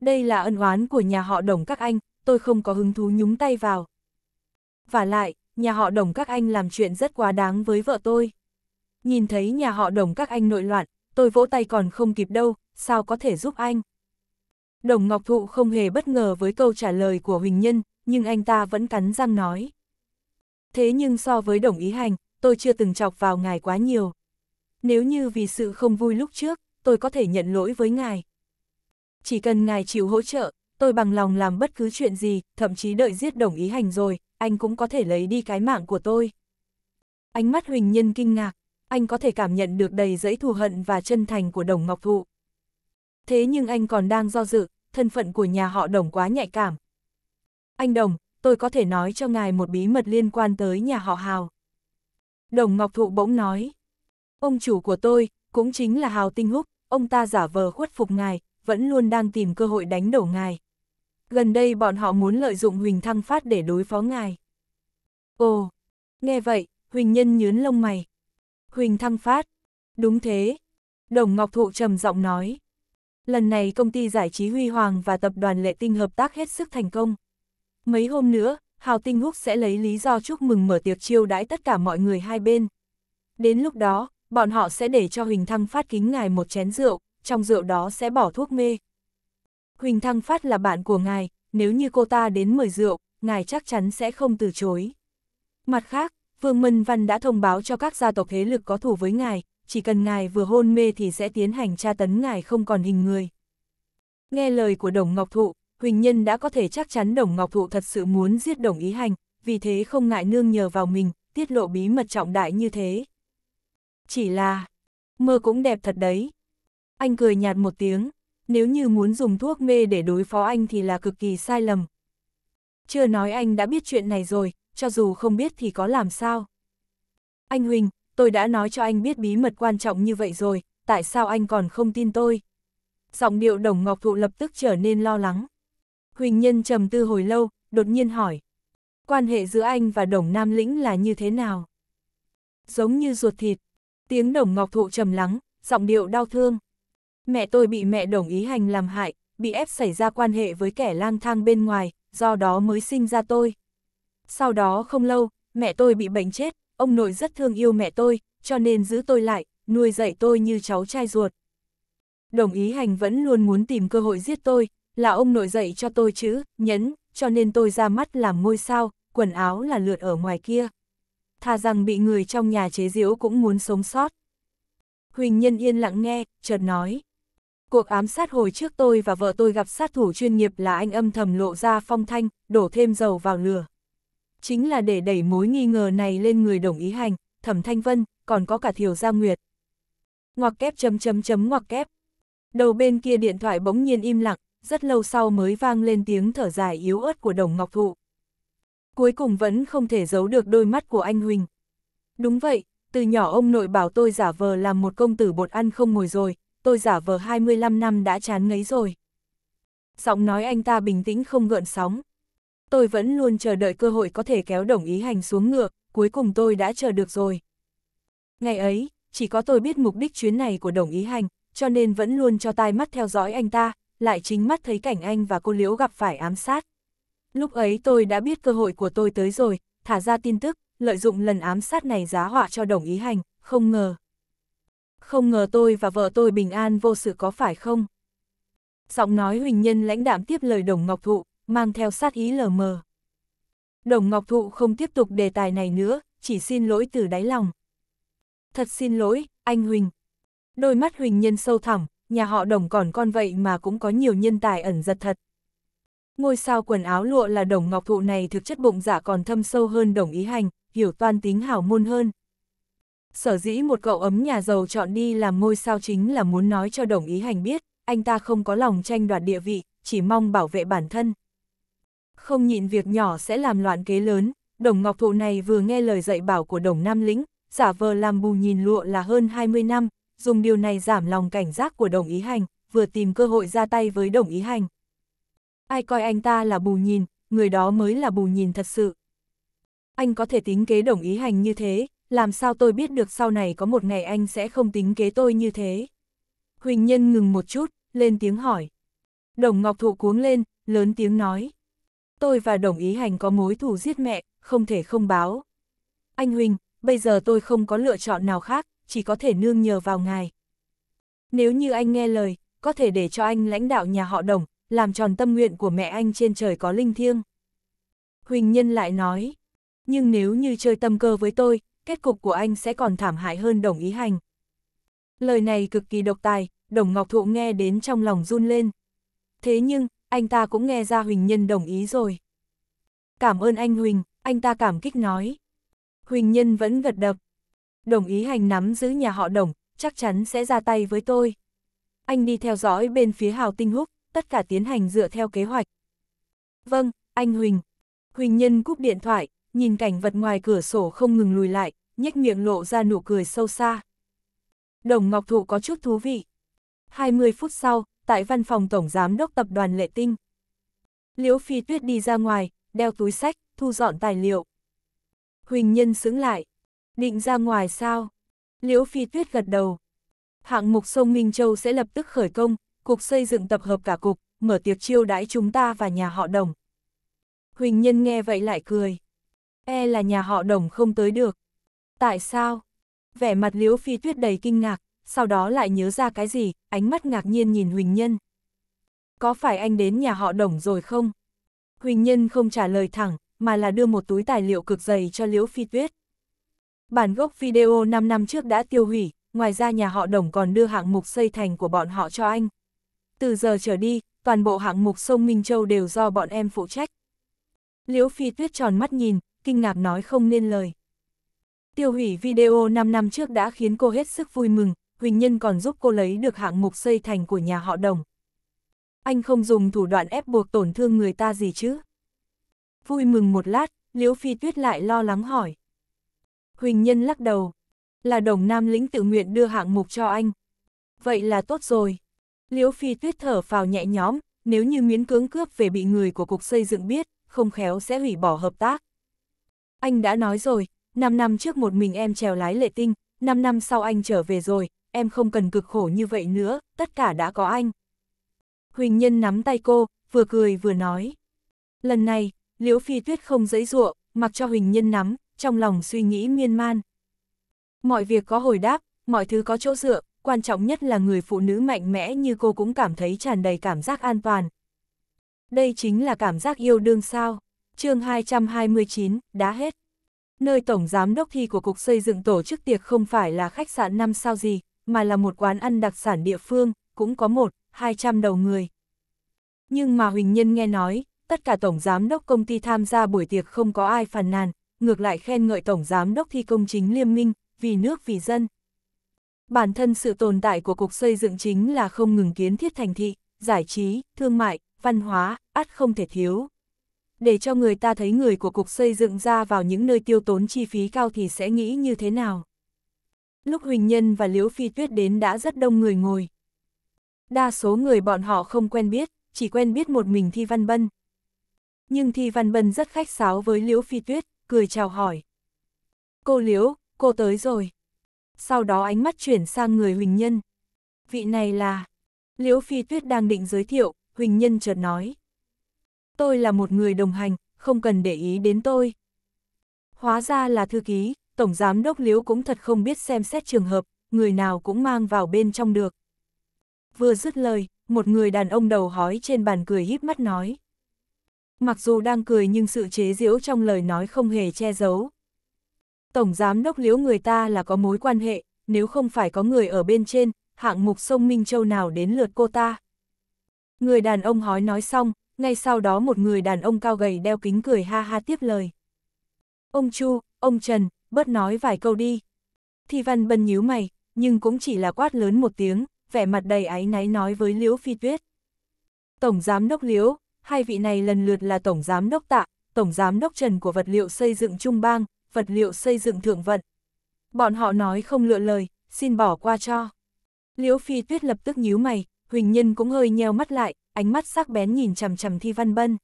[SPEAKER 1] đây là ân oán của nhà họ đồng các anh, tôi không có hứng thú nhúng tay vào. Và lại, nhà họ đồng các anh làm chuyện rất quá đáng với vợ tôi. Nhìn thấy nhà họ đồng các anh nội loạn, tôi vỗ tay còn không kịp đâu, sao có thể giúp anh? Đồng Ngọc Thụ không hề bất ngờ với câu trả lời của Huỳnh Nhân, nhưng anh ta vẫn cắn răng nói. Thế nhưng so với đồng ý hành, tôi chưa từng chọc vào ngài quá nhiều nếu như vì sự không vui lúc trước, tôi có thể nhận lỗi với ngài. Chỉ cần ngài chịu hỗ trợ, tôi bằng lòng làm bất cứ chuyện gì, thậm chí đợi giết đồng ý hành rồi, anh cũng có thể lấy đi cái mạng của tôi. Ánh mắt Huỳnh Nhân kinh ngạc, anh có thể cảm nhận được đầy dẫy thù hận và chân thành của đồng ngọc thụ. Thế nhưng anh còn đang do dự, thân phận của nhà họ đồng quá nhạy cảm. Anh đồng, tôi có thể nói cho ngài một bí mật liên quan tới nhà họ Hào. Đồng Ngọc Thụ bỗng nói. Ông chủ của tôi, cũng chính là Hào Tinh Húc, ông ta giả vờ khuất phục ngài, vẫn luôn đang tìm cơ hội đánh đổ ngài. Gần đây bọn họ muốn lợi dụng Huỳnh Thăng Phát để đối phó ngài. Ồ, nghe vậy, Huỳnh Nhân nhớn lông mày. Huỳnh Thăng Phát, đúng thế. Đồng Ngọc Thụ trầm giọng nói. Lần này công ty giải trí Huy Hoàng và tập đoàn Lệ Tinh hợp tác hết sức thành công. Mấy hôm nữa, Hào Tinh Húc sẽ lấy lý do chúc mừng mở tiệc chiêu đãi tất cả mọi người hai bên. Đến lúc đó, bọn họ sẽ để cho Huỳnh Thăng Phát kính ngài một chén rượu, trong rượu đó sẽ bỏ thuốc mê. Huỳnh Thăng Phát là bạn của ngài, nếu như cô ta đến mời rượu, ngài chắc chắn sẽ không từ chối. Mặt khác, Vương Mân Văn đã thông báo cho các gia tộc thế lực có thủ với ngài, chỉ cần ngài vừa hôn mê thì sẽ tiến hành tra tấn ngài không còn hình người. Nghe lời của Đồng Ngọc Thụ, Huỳnh Nhân đã có thể chắc chắn Đồng Ngọc Thụ thật sự muốn giết Đồng Ý Hành, vì thế không ngại nương nhờ vào mình, tiết lộ bí mật trọng đại như thế, chỉ là... Mơ cũng đẹp thật đấy. Anh cười nhạt một tiếng, nếu như muốn dùng thuốc mê để đối phó anh thì là cực kỳ sai lầm. Chưa nói anh đã biết chuyện này rồi, cho dù không biết thì có làm sao. Anh Huỳnh, tôi đã nói cho anh biết bí mật quan trọng như vậy rồi, tại sao anh còn không tin tôi? Giọng điệu đồng ngọc thụ lập tức trở nên lo lắng. Huỳnh Nhân trầm tư hồi lâu, đột nhiên hỏi. Quan hệ giữa anh và đồng Nam Lĩnh là như thế nào? Giống như ruột thịt. Tiếng đồng ngọc thụ trầm lắng, giọng điệu đau thương. Mẹ tôi bị mẹ đồng ý hành làm hại, bị ép xảy ra quan hệ với kẻ lang thang bên ngoài, do đó mới sinh ra tôi. Sau đó không lâu, mẹ tôi bị bệnh chết, ông nội rất thương yêu mẹ tôi, cho nên giữ tôi lại, nuôi dạy tôi như cháu trai ruột. Đồng ý hành vẫn luôn muốn tìm cơ hội giết tôi, là ông nội dạy cho tôi chữ, nhấn, cho nên tôi ra mắt làm ngôi sao, quần áo là lượt ở ngoài kia thà rằng bị người trong nhà chế giễu cũng muốn sống sót. Huỳnh Nhân yên lặng nghe, chợt nói. Cuộc ám sát hồi trước tôi và vợ tôi gặp sát thủ chuyên nghiệp là anh âm thầm lộ ra phong thanh, đổ thêm dầu vào lửa. Chính là để đẩy mối nghi ngờ này lên người đồng ý hành, thẩm thanh vân, còn có cả thiểu gia nguyệt. Ngoặc kép chấm chấm chấm ngoặc kép. Đầu bên kia điện thoại bỗng nhiên im lặng, rất lâu sau mới vang lên tiếng thở dài yếu ớt của đồng ngọc thụ cuối cùng vẫn không thể giấu được đôi mắt của anh Huỳnh. Đúng vậy, từ nhỏ ông nội bảo tôi giả vờ làm một công tử bột ăn không ngồi rồi, tôi giả vờ 25 năm đã chán ngấy rồi. Giọng nói anh ta bình tĩnh không gợn sóng. Tôi vẫn luôn chờ đợi cơ hội có thể kéo đồng ý hành xuống ngựa, cuối cùng tôi đã chờ được rồi. Ngày ấy, chỉ có tôi biết mục đích chuyến này của đồng ý hành, cho nên vẫn luôn cho tai mắt theo dõi anh ta, lại chính mắt thấy cảnh anh và cô Liễu gặp phải ám sát. Lúc ấy tôi đã biết cơ hội của tôi tới rồi, thả ra tin tức, lợi dụng lần ám sát này giá họa cho đồng ý hành, không ngờ. Không ngờ tôi và vợ tôi bình an vô sự có phải không? Giọng nói huỳnh nhân lãnh đạm tiếp lời đồng ngọc thụ, mang theo sát ý lờ mờ. Đồng ngọc thụ không tiếp tục đề tài này nữa, chỉ xin lỗi từ đáy lòng. Thật xin lỗi, anh Huỳnh. Đôi mắt Huỳnh nhân sâu thẳm, nhà họ đồng còn con vậy mà cũng có nhiều nhân tài ẩn giật thật. Ngôi sao quần áo lụa là đồng ngọc thụ này thực chất bụng giả dạ còn thâm sâu hơn đồng ý hành, hiểu toan tính hảo môn hơn. Sở dĩ một cậu ấm nhà giàu chọn đi làm ngôi sao chính là muốn nói cho đồng ý hành biết, anh ta không có lòng tranh đoạt địa vị, chỉ mong bảo vệ bản thân. Không nhịn việc nhỏ sẽ làm loạn kế lớn, đồng ngọc thụ này vừa nghe lời dạy bảo của đồng nam lĩnh, giả vờ làm bù nhìn lụa là hơn 20 năm, dùng điều này giảm lòng cảnh giác của đồng ý hành, vừa tìm cơ hội ra tay với đồng ý hành ai coi anh ta là bù nhìn, người đó mới là bù nhìn thật sự. Anh có thể tính kế đồng ý hành như thế, làm sao tôi biết được sau này có một ngày anh sẽ không tính kế tôi như thế. Huỳnh Nhân ngừng một chút, lên tiếng hỏi. Đồng Ngọc Thụ cuống lên, lớn tiếng nói. Tôi và đồng ý hành có mối thù giết mẹ, không thể không báo. Anh Huỳnh, bây giờ tôi không có lựa chọn nào khác, chỉ có thể nương nhờ vào ngài. Nếu như anh nghe lời, có thể để cho anh lãnh đạo nhà họ đồng, làm tròn tâm nguyện của mẹ anh trên trời có linh thiêng. Huỳnh Nhân lại nói, nhưng nếu như chơi tâm cơ với tôi, kết cục của anh sẽ còn thảm hại hơn đồng ý hành. Lời này cực kỳ độc tài, đồng ngọc thụ nghe đến trong lòng run lên. Thế nhưng, anh ta cũng nghe ra Huỳnh Nhân đồng ý rồi. Cảm ơn anh Huỳnh, anh ta cảm kích nói. Huỳnh Nhân vẫn gật đập. Đồng ý hành nắm giữ nhà họ đồng, chắc chắn sẽ ra tay với tôi. Anh đi theo dõi bên phía Hào Tinh Húc, tất cả tiến hành dựa theo kế hoạch. Vâng, anh Huỳnh. Huỳnh Nhân cúp điện thoại, nhìn cảnh vật ngoài cửa sổ không ngừng lùi lại, nhếch miệng lộ ra nụ cười sâu xa. Đồng Ngọc Thụ có chút thú vị. 20 phút sau, tại văn phòng Tổng Giám đốc Tập đoàn Lệ Tinh. Liễu Phi Tuyết đi ra ngoài, đeo túi sách, thu dọn tài liệu. Huỳnh Nhân sững lại. Định ra ngoài sao? Liễu Phi Tuyết gật đầu. Hạng mục sông Minh Châu sẽ lập tức khởi công, cục xây dựng tập hợp cả cục, mở tiệc chiêu đãi chúng ta và nhà họ đồng. Huỳnh Nhân nghe vậy lại cười. E là nhà họ đồng không tới được. Tại sao? Vẻ mặt Liễu Phi Tuyết đầy kinh ngạc, sau đó lại nhớ ra cái gì, ánh mắt ngạc nhiên nhìn Huỳnh Nhân. Có phải anh đến nhà họ đồng rồi không? Huỳnh Nhân không trả lời thẳng, mà là đưa một túi tài liệu cực dày cho Liễu Phi Tuyết. Bản gốc video 5 năm trước đã tiêu hủy, ngoài ra nhà họ đồng còn đưa hạng mục xây thành của bọn họ cho anh từ giờ trở đi, toàn bộ hạng mục sông Minh Châu đều do bọn em phụ trách. Liễu Phi Tuyết tròn mắt nhìn, kinh ngạc nói không nên lời. Tiêu hủy video 5 năm trước đã khiến cô hết sức vui mừng, Huỳnh Nhân còn giúp cô lấy được hạng mục xây thành của nhà họ đồng. Anh không dùng thủ đoạn ép buộc tổn thương người ta gì chứ? Vui mừng một lát, Liễu Phi Tuyết lại lo lắng hỏi. Huỳnh Nhân lắc đầu, là đồng nam lĩnh tự nguyện đưa hạng mục cho anh. Vậy là tốt rồi. Liễu Phi Tuyết thở phào nhẹ nhõm, nếu như miễn cưỡng cướp về bị người của cục xây dựng biết, không khéo sẽ hủy bỏ hợp tác. Anh đã nói rồi, 5 năm trước một mình em trèo lái lệ tinh, 5 năm sau anh trở về rồi, em không cần cực khổ như vậy nữa, tất cả đã có anh. Huỳnh Nhân nắm tay cô, vừa cười vừa nói. Lần này, Liễu Phi Tuyết không dãy dụa, mặc cho Huỳnh Nhân nắm, trong lòng suy nghĩ miên man. Mọi việc có hồi đáp, mọi thứ có chỗ dựa, quan trọng nhất là người phụ nữ mạnh mẽ như cô cũng cảm thấy tràn đầy cảm giác an toàn. Đây chính là cảm giác yêu đương sao. chương 229, đã hết. Nơi tổng giám đốc thi của Cục Xây dựng tổ chức tiệc không phải là khách sạn năm sao gì, mà là một quán ăn đặc sản địa phương, cũng có một, 200 đầu người. Nhưng mà Huỳnh Nhân nghe nói, tất cả tổng giám đốc công ty tham gia buổi tiệc không có ai phàn nàn, ngược lại khen ngợi tổng giám đốc thi công chính liêm minh, vì nước vì dân. Bản thân sự tồn tại của Cục Xây dựng chính là không ngừng kiến thiết thành thị, giải trí, thương mại, văn hóa, ắt không thể thiếu. Để cho người ta thấy người của Cục Xây dựng ra vào những nơi tiêu tốn chi phí cao thì sẽ nghĩ như thế nào. Lúc Huỳnh Nhân và Liễu Phi Tuyết đến đã rất đông người ngồi. Đa số người bọn họ không quen biết, chỉ quen biết một mình Thi Văn Bân. Nhưng Thi Văn Bân rất khách sáo với Liễu Phi Tuyết, cười chào hỏi. Cô Liễu, cô tới rồi sau đó ánh mắt chuyển sang người Huỳnh Nhân. Vị này là... Liễu Phi Tuyết đang định giới thiệu, Huỳnh Nhân chợt nói. Tôi là một người đồng hành, không cần để ý đến tôi. Hóa ra là thư ký, Tổng Giám Đốc Liễu cũng thật không biết xem xét trường hợp, người nào cũng mang vào bên trong được. Vừa dứt lời, một người đàn ông đầu hói trên bàn cười híp mắt nói. Mặc dù đang cười nhưng sự chế giễu trong lời nói không hề che giấu. Tổng giám đốc liễu người ta là có mối quan hệ, nếu không phải có người ở bên trên, hạng mục sông Minh Châu nào đến lượt cô ta. Người đàn ông hói nói xong, ngay sau đó một người đàn ông cao gầy đeo kính cười ha ha tiếp lời. Ông Chu, ông Trần, bớt nói vài câu đi. Thi Văn bần nhíu mày, nhưng cũng chỉ là quát lớn một tiếng, vẻ mặt đầy áy náy nói với Liễu Phi Tuyết. Tổng Giám đốc Liễu, hai vị này lần lượt là Tổng Giám đốc Tạ, Tổng Giám đốc Trần của vật liệu xây dựng Trung Bang, vật liệu xây dựng thượng vận. Bọn họ nói không lựa lời, xin bỏ qua cho. Liễu Phi Tuyết lập tức nhíu mày, Huỳnh Nhân cũng hơi nheo mắt lại, ánh mắt sắc bén nhìn chằm chằm Thi Văn Bân.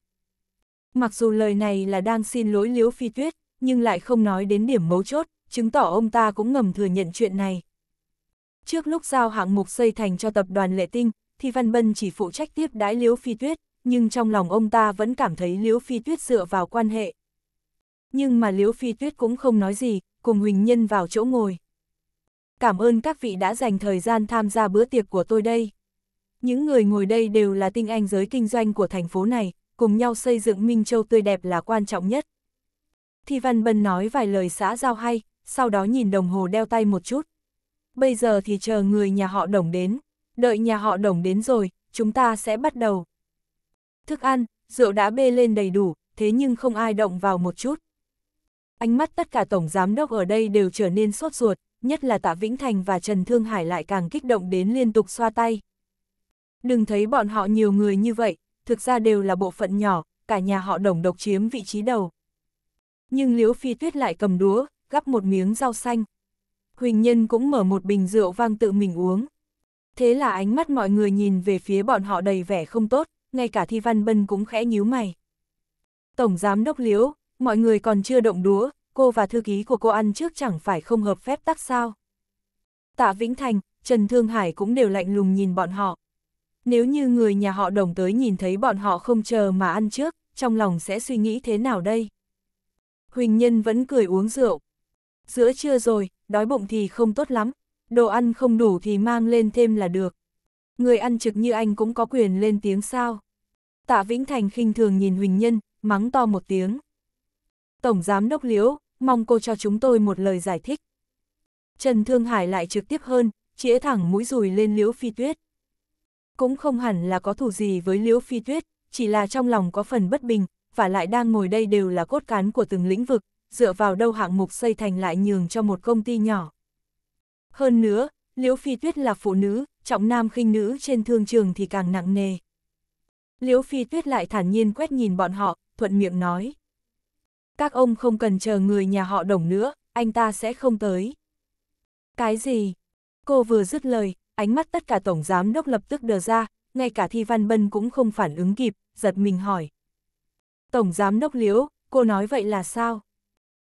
[SPEAKER 1] Mặc dù lời này là đang xin lỗi Liễu Phi Tuyết, nhưng lại không nói đến điểm mấu chốt, chứng tỏ ông ta cũng ngầm thừa nhận chuyện này. Trước lúc giao hạng mục xây thành cho tập đoàn Lệ Tinh, Thi Văn Bân chỉ phụ trách tiếp đãi Liễu Phi Tuyết, nhưng trong lòng ông ta vẫn cảm thấy Liễu Phi Tuyết dựa vào quan hệ, nhưng mà Liễu Phi Tuyết cũng không nói gì, cùng Huỳnh Nhân vào chỗ ngồi. Cảm ơn các vị đã dành thời gian tham gia bữa tiệc của tôi đây. Những người ngồi đây đều là tinh anh giới kinh doanh của thành phố này, cùng nhau xây dựng Minh Châu tươi đẹp là quan trọng nhất. Thi Văn Bân nói vài lời xã giao hay, sau đó nhìn đồng hồ đeo tay một chút. Bây giờ thì chờ người nhà họ đồng đến, đợi nhà họ đồng đến rồi, chúng ta sẽ bắt đầu. Thức ăn, rượu đã bê lên đầy đủ, thế nhưng không ai động vào một chút. Ánh mắt tất cả tổng giám đốc ở đây đều trở nên sốt ruột, nhất là Tạ Vĩnh Thành và Trần Thương Hải lại càng kích động đến liên tục xoa tay. Đừng thấy bọn họ nhiều người như vậy, thực ra đều là bộ phận nhỏ, cả nhà họ đồng độc chiếm vị trí đầu. Nhưng Liễu Phi Tuyết lại cầm đũa, gắp một miếng rau xanh. Huỳnh Nhân cũng mở một bình rượu vang tự mình uống. Thế là ánh mắt mọi người nhìn về phía bọn họ đầy vẻ không tốt, ngay cả Thi Văn Bân cũng khẽ nhíu mày. Tổng Giám Đốc Liễu, Mọi người còn chưa động đúa, cô và thư ký của cô ăn trước chẳng phải không hợp phép tắc sao. Tạ Vĩnh Thành, Trần Thương Hải cũng đều lạnh lùng nhìn bọn họ. Nếu như người nhà họ đồng tới nhìn thấy bọn họ không chờ mà ăn trước, trong lòng sẽ suy nghĩ thế nào đây? Huỳnh Nhân vẫn cười uống rượu. Giữa trưa rồi, đói bụng thì không tốt lắm, đồ ăn không đủ thì mang lên thêm là được. Người ăn trực như anh cũng có quyền lên tiếng sao. Tạ Vĩnh Thành khinh thường nhìn Huỳnh Nhân, mắng to một tiếng. Tổng Giám Đốc Liễu, mong cô cho chúng tôi một lời giải thích. Trần Thương Hải lại trực tiếp hơn, chĩa thẳng mũi dùi lên Liễu Phi Tuyết. Cũng không hẳn là có thủ gì với Liễu Phi Tuyết, chỉ là trong lòng có phần bất bình, và lại đang ngồi đây đều là cốt cán của từng lĩnh vực, dựa vào đâu hạng mục xây thành lại nhường cho một công ty nhỏ. Hơn nữa, Liễu Phi Tuyết là phụ nữ, trọng nam khinh nữ trên thương trường thì càng nặng nề. Liễu Phi Tuyết lại thản nhiên quét nhìn bọn họ, thuận miệng nói các ông không cần chờ người nhà họ đồng nữa, anh ta sẽ không tới. Cái gì? Cô vừa dứt lời, ánh mắt tất cả Tổng Giám Đốc lập tức đờ ra, ngay cả Thi Văn Bân cũng không phản ứng kịp, giật mình hỏi. Tổng Giám Đốc Liễu, cô nói vậy là sao?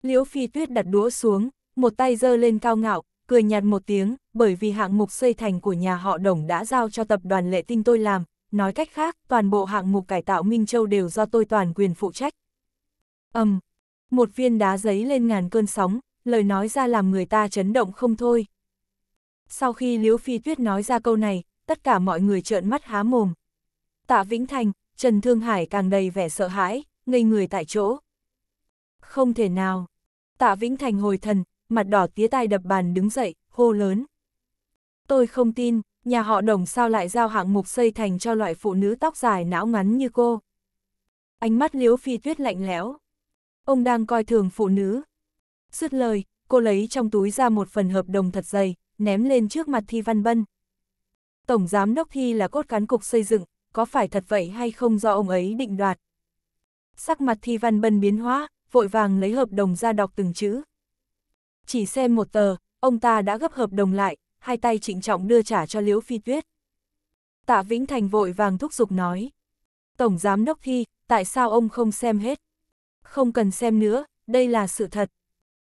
[SPEAKER 1] Liễu Phi Tuyết đặt đũa xuống, một tay giơ lên cao ngạo, cười nhạt một tiếng, bởi vì hạng mục xây thành của nhà họ Đồng đã giao cho tập đoàn Lệ Tinh tôi làm, nói cách khác, toàn bộ hạng mục cải tạo Minh Châu đều do tôi toàn quyền phụ trách. Ầm, một viên đá giấy lên ngàn cơn sóng, lời nói ra làm người ta chấn động không thôi. Sau khi Liễu Phi Tuyết nói ra câu này, tất cả mọi người trợn mắt há mồm. Tạ Vĩnh Thành, Trần Thương Hải càng đầy vẻ sợ hãi, ngây người tại chỗ. Không thể nào. Tạ Vĩnh Thành hồi thần, mặt đỏ tía tai đập bàn đứng dậy, hô lớn. Tôi không tin, nhà họ đồng sao lại giao hạng mục xây thành cho loại phụ nữ tóc dài não ngắn như cô. Ánh mắt Liễu Phi Tuyết lạnh lẽo, ông đang coi thường phụ nữ. Dứt lời, cô lấy trong túi ra một phần hợp đồng thật dày, ném lên trước mặt Thi Văn Bân. Tổng giám đốc Thi là cốt cán cục xây dựng, có phải thật vậy hay không do ông ấy định đoạt? Sắc mặt Thi Văn Bân biến hóa, vội vàng lấy hợp đồng ra đọc từng chữ. Chỉ xem một tờ, ông ta đã gấp hợp đồng lại, hai tay trịnh trọng đưa trả cho Liễu Phi Tuyết. Tạ Vĩnh Thành vội vàng thúc giục nói. Tổng giám đốc Thi, tại sao ông không xem hết? không cần xem nữa, đây là sự thật.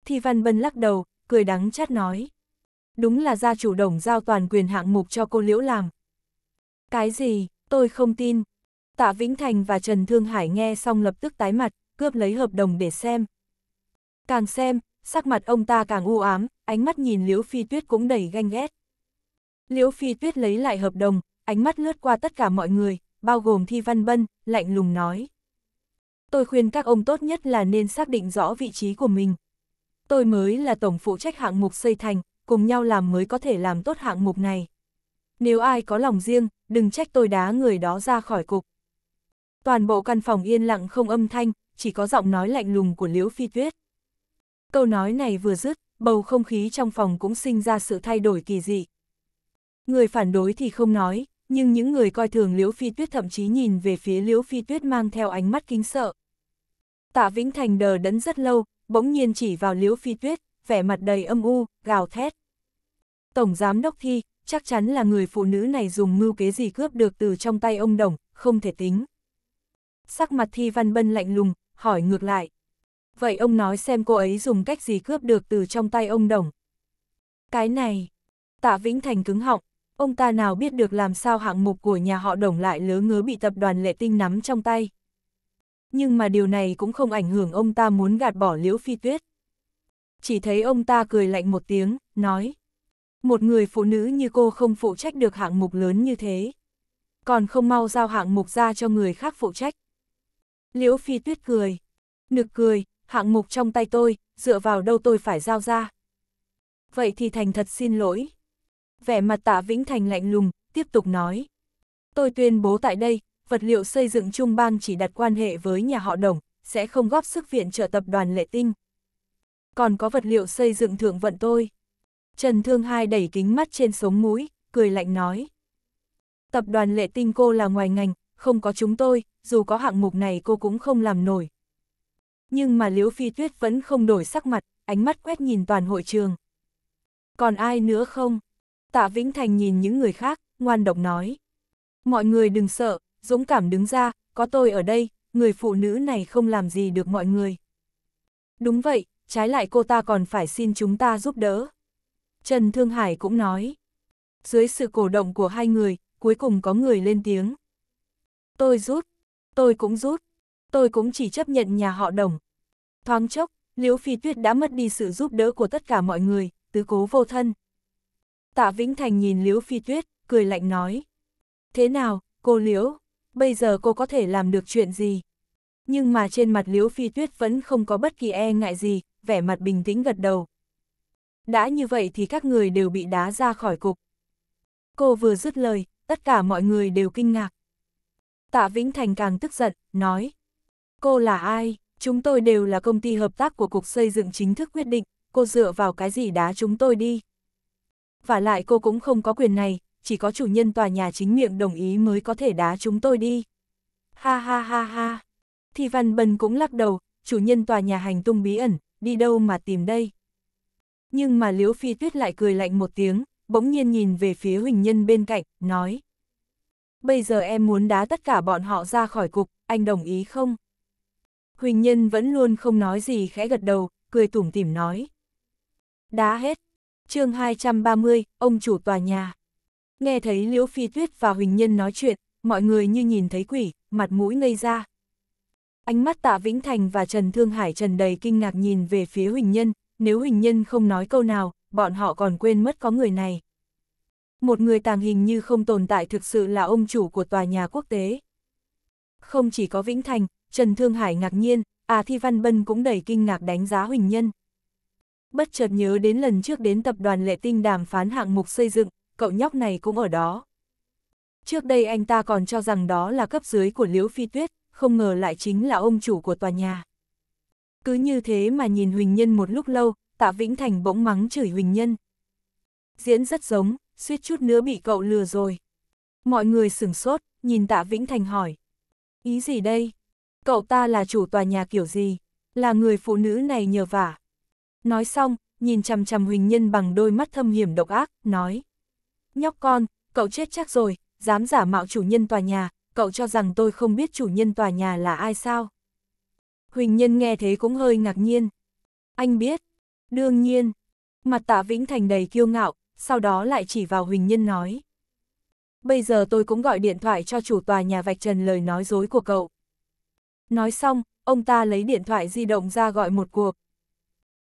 [SPEAKER 1] Thi Văn Bân lắc đầu, cười đắng chát nói. Đúng là gia chủ đồng giao toàn quyền hạng mục cho cô Liễu làm. Cái gì, tôi không tin. Tạ Vĩnh Thành và Trần Thương Hải nghe xong lập tức tái mặt, cướp lấy hợp đồng để xem. Càng xem, sắc mặt ông ta càng u ám, ánh mắt nhìn Liễu Phi Tuyết cũng đầy ganh ghét. Liễu Phi Tuyết lấy lại hợp đồng, ánh mắt lướt qua tất cả mọi người, bao gồm Thi Văn Bân, lạnh lùng nói tôi khuyên các ông tốt nhất là nên xác định rõ vị trí của mình. Tôi mới là tổng phụ trách hạng mục xây thành, cùng nhau làm mới có thể làm tốt hạng mục này. Nếu ai có lòng riêng, đừng trách tôi đá người đó ra khỏi cục. Toàn bộ căn phòng yên lặng không âm thanh, chỉ có giọng nói lạnh lùng của Liễu Phi Tuyết. Câu nói này vừa dứt, bầu không khí trong phòng cũng sinh ra sự thay đổi kỳ dị. Người phản đối thì không nói, nhưng những người coi thường Liễu Phi Tuyết thậm chí nhìn về phía Liễu Phi Tuyết mang theo ánh mắt kính sợ. Tạ Vĩnh Thành đờ đẫn rất lâu, bỗng nhiên chỉ vào Liễu Phi Tuyết, vẻ mặt đầy âm u, gào thét. Tổng Giám Đốc Thi, chắc chắn là người phụ nữ này dùng mưu kế gì cướp được từ trong tay ông Đồng, không thể tính. Sắc mặt Thi Văn Bân lạnh lùng, hỏi ngược lại. Vậy ông nói xem cô ấy dùng cách gì cướp được từ trong tay ông Đồng? Cái này, Tạ Vĩnh Thành cứng họng, ông ta nào biết được làm sao hạng mục của nhà họ đồng lại lớ ngứa bị tập đoàn lệ tinh nắm trong tay. Nhưng mà điều này cũng không ảnh hưởng ông ta muốn gạt bỏ liễu phi tuyết. Chỉ thấy ông ta cười lạnh một tiếng, nói. Một người phụ nữ như cô không phụ trách được hạng mục lớn như thế. Còn không mau giao hạng mục ra cho người khác phụ trách. Liễu phi tuyết cười. Nực cười, hạng mục trong tay tôi, dựa vào đâu tôi phải giao ra. Vậy thì thành thật xin lỗi, vẻ mặt tạ Vĩnh Thành lạnh lùng, tiếp tục nói. Tôi tuyên bố tại đây, vật liệu xây dựng trung bang chỉ đặt quan hệ với nhà họ đồng, sẽ không góp sức viện trợ tập đoàn lệ tinh. Còn có vật liệu xây dựng thượng vận tôi. Trần Thương Hai đẩy kính mắt trên sống mũi, cười lạnh nói. Tập đoàn lệ tinh cô là ngoài ngành, không có chúng tôi, dù có hạng mục này cô cũng không làm nổi. Nhưng mà Liễu Phi Tuyết vẫn không đổi sắc mặt, ánh mắt quét nhìn toàn hội trường. Còn ai nữa không? Tạ Vĩnh Thành nhìn những người khác, ngoan độc nói. Mọi người đừng sợ, dũng cảm đứng ra, có tôi ở đây, người phụ nữ này không làm gì được mọi người. Đúng vậy, trái lại cô ta còn phải xin chúng ta giúp đỡ. Trần Thương Hải cũng nói. Dưới sự cổ động của hai người, cuối cùng có người lên tiếng. Tôi rút, tôi cũng rút, tôi cũng chỉ chấp nhận nhà họ đồng. Thoáng chốc, Liễu Phi Tuyết đã mất đi sự giúp đỡ của tất cả mọi người, tứ cố vô thân. Tạ Vĩnh Thành nhìn Liễu Phi Tuyết, cười lạnh nói. Thế nào, cô Liễu, bây giờ cô có thể làm được chuyện gì? Nhưng mà trên mặt Liễu Phi Tuyết vẫn không có bất kỳ e ngại gì, vẻ mặt bình tĩnh gật đầu. Đã như vậy thì các người đều bị đá ra khỏi cục. Cô vừa dứt lời, tất cả mọi người đều kinh ngạc. Tạ Vĩnh Thành càng tức giận, nói. Cô là ai? Chúng tôi đều là công ty hợp tác của Cục Xây dựng chính thức quyết định, cô dựa vào cái gì đá chúng tôi đi? và lại cô cũng không có quyền này, chỉ có chủ nhân tòa nhà chính miệng đồng ý mới có thể đá chúng tôi đi. Ha ha ha ha. Thì Văn Bân cũng lắc đầu, chủ nhân tòa nhà hành tung bí ẩn, đi đâu mà tìm đây. Nhưng mà Liễu Phi Tuyết lại cười lạnh một tiếng, bỗng nhiên nhìn về phía Huỳnh Nhân bên cạnh, nói. Bây giờ em muốn đá tất cả bọn họ ra khỏi cục, anh đồng ý không? Huỳnh Nhân vẫn luôn không nói gì khẽ gật đầu, cười tủm tỉm nói. Đá hết, chương 230, ông chủ tòa nhà. Nghe thấy Liễu Phi Tuyết và Huỳnh Nhân nói chuyện, mọi người như nhìn thấy quỷ, mặt mũi ngây ra. Ánh mắt Tạ Vĩnh Thành và Trần Thương Hải trần đầy kinh ngạc nhìn về phía Huỳnh Nhân, nếu Huỳnh Nhân không nói câu nào, bọn họ còn quên mất có người này. Một người tàng hình như không tồn tại thực sự là ông chủ của tòa nhà quốc tế. Không chỉ có Vĩnh Thành, Trần Thương Hải ngạc nhiên, à Thi Văn Bân cũng đầy kinh ngạc đánh giá Huỳnh Nhân bất chợt nhớ đến lần trước đến tập đoàn lệ tinh đàm phán hạng mục xây dựng, cậu nhóc này cũng ở đó. Trước đây anh ta còn cho rằng đó là cấp dưới của Liễu Phi Tuyết, không ngờ lại chính là ông chủ của tòa nhà. Cứ như thế mà nhìn Huỳnh Nhân một lúc lâu, Tạ Vĩnh Thành bỗng mắng chửi Huỳnh Nhân. Diễn rất giống, suýt chút nữa bị cậu lừa rồi. Mọi người sửng sốt, nhìn Tạ Vĩnh Thành hỏi. Ý gì đây? Cậu ta là chủ tòa nhà kiểu gì? Là người phụ nữ này nhờ vả, Nói xong, nhìn chằm chằm Huỳnh Nhân bằng đôi mắt thâm hiểm độc ác, nói. Nhóc con, cậu chết chắc rồi, dám giả mạo chủ nhân tòa nhà, cậu cho rằng tôi không biết chủ nhân tòa nhà là ai sao? Huỳnh Nhân nghe thế cũng hơi ngạc nhiên. Anh biết. Đương nhiên. Mặt tạ Vĩnh Thành đầy kiêu ngạo, sau đó lại chỉ vào Huỳnh Nhân nói. Bây giờ tôi cũng gọi điện thoại cho chủ tòa nhà vạch trần lời nói dối của cậu. Nói xong, ông ta lấy điện thoại di động ra gọi một cuộc.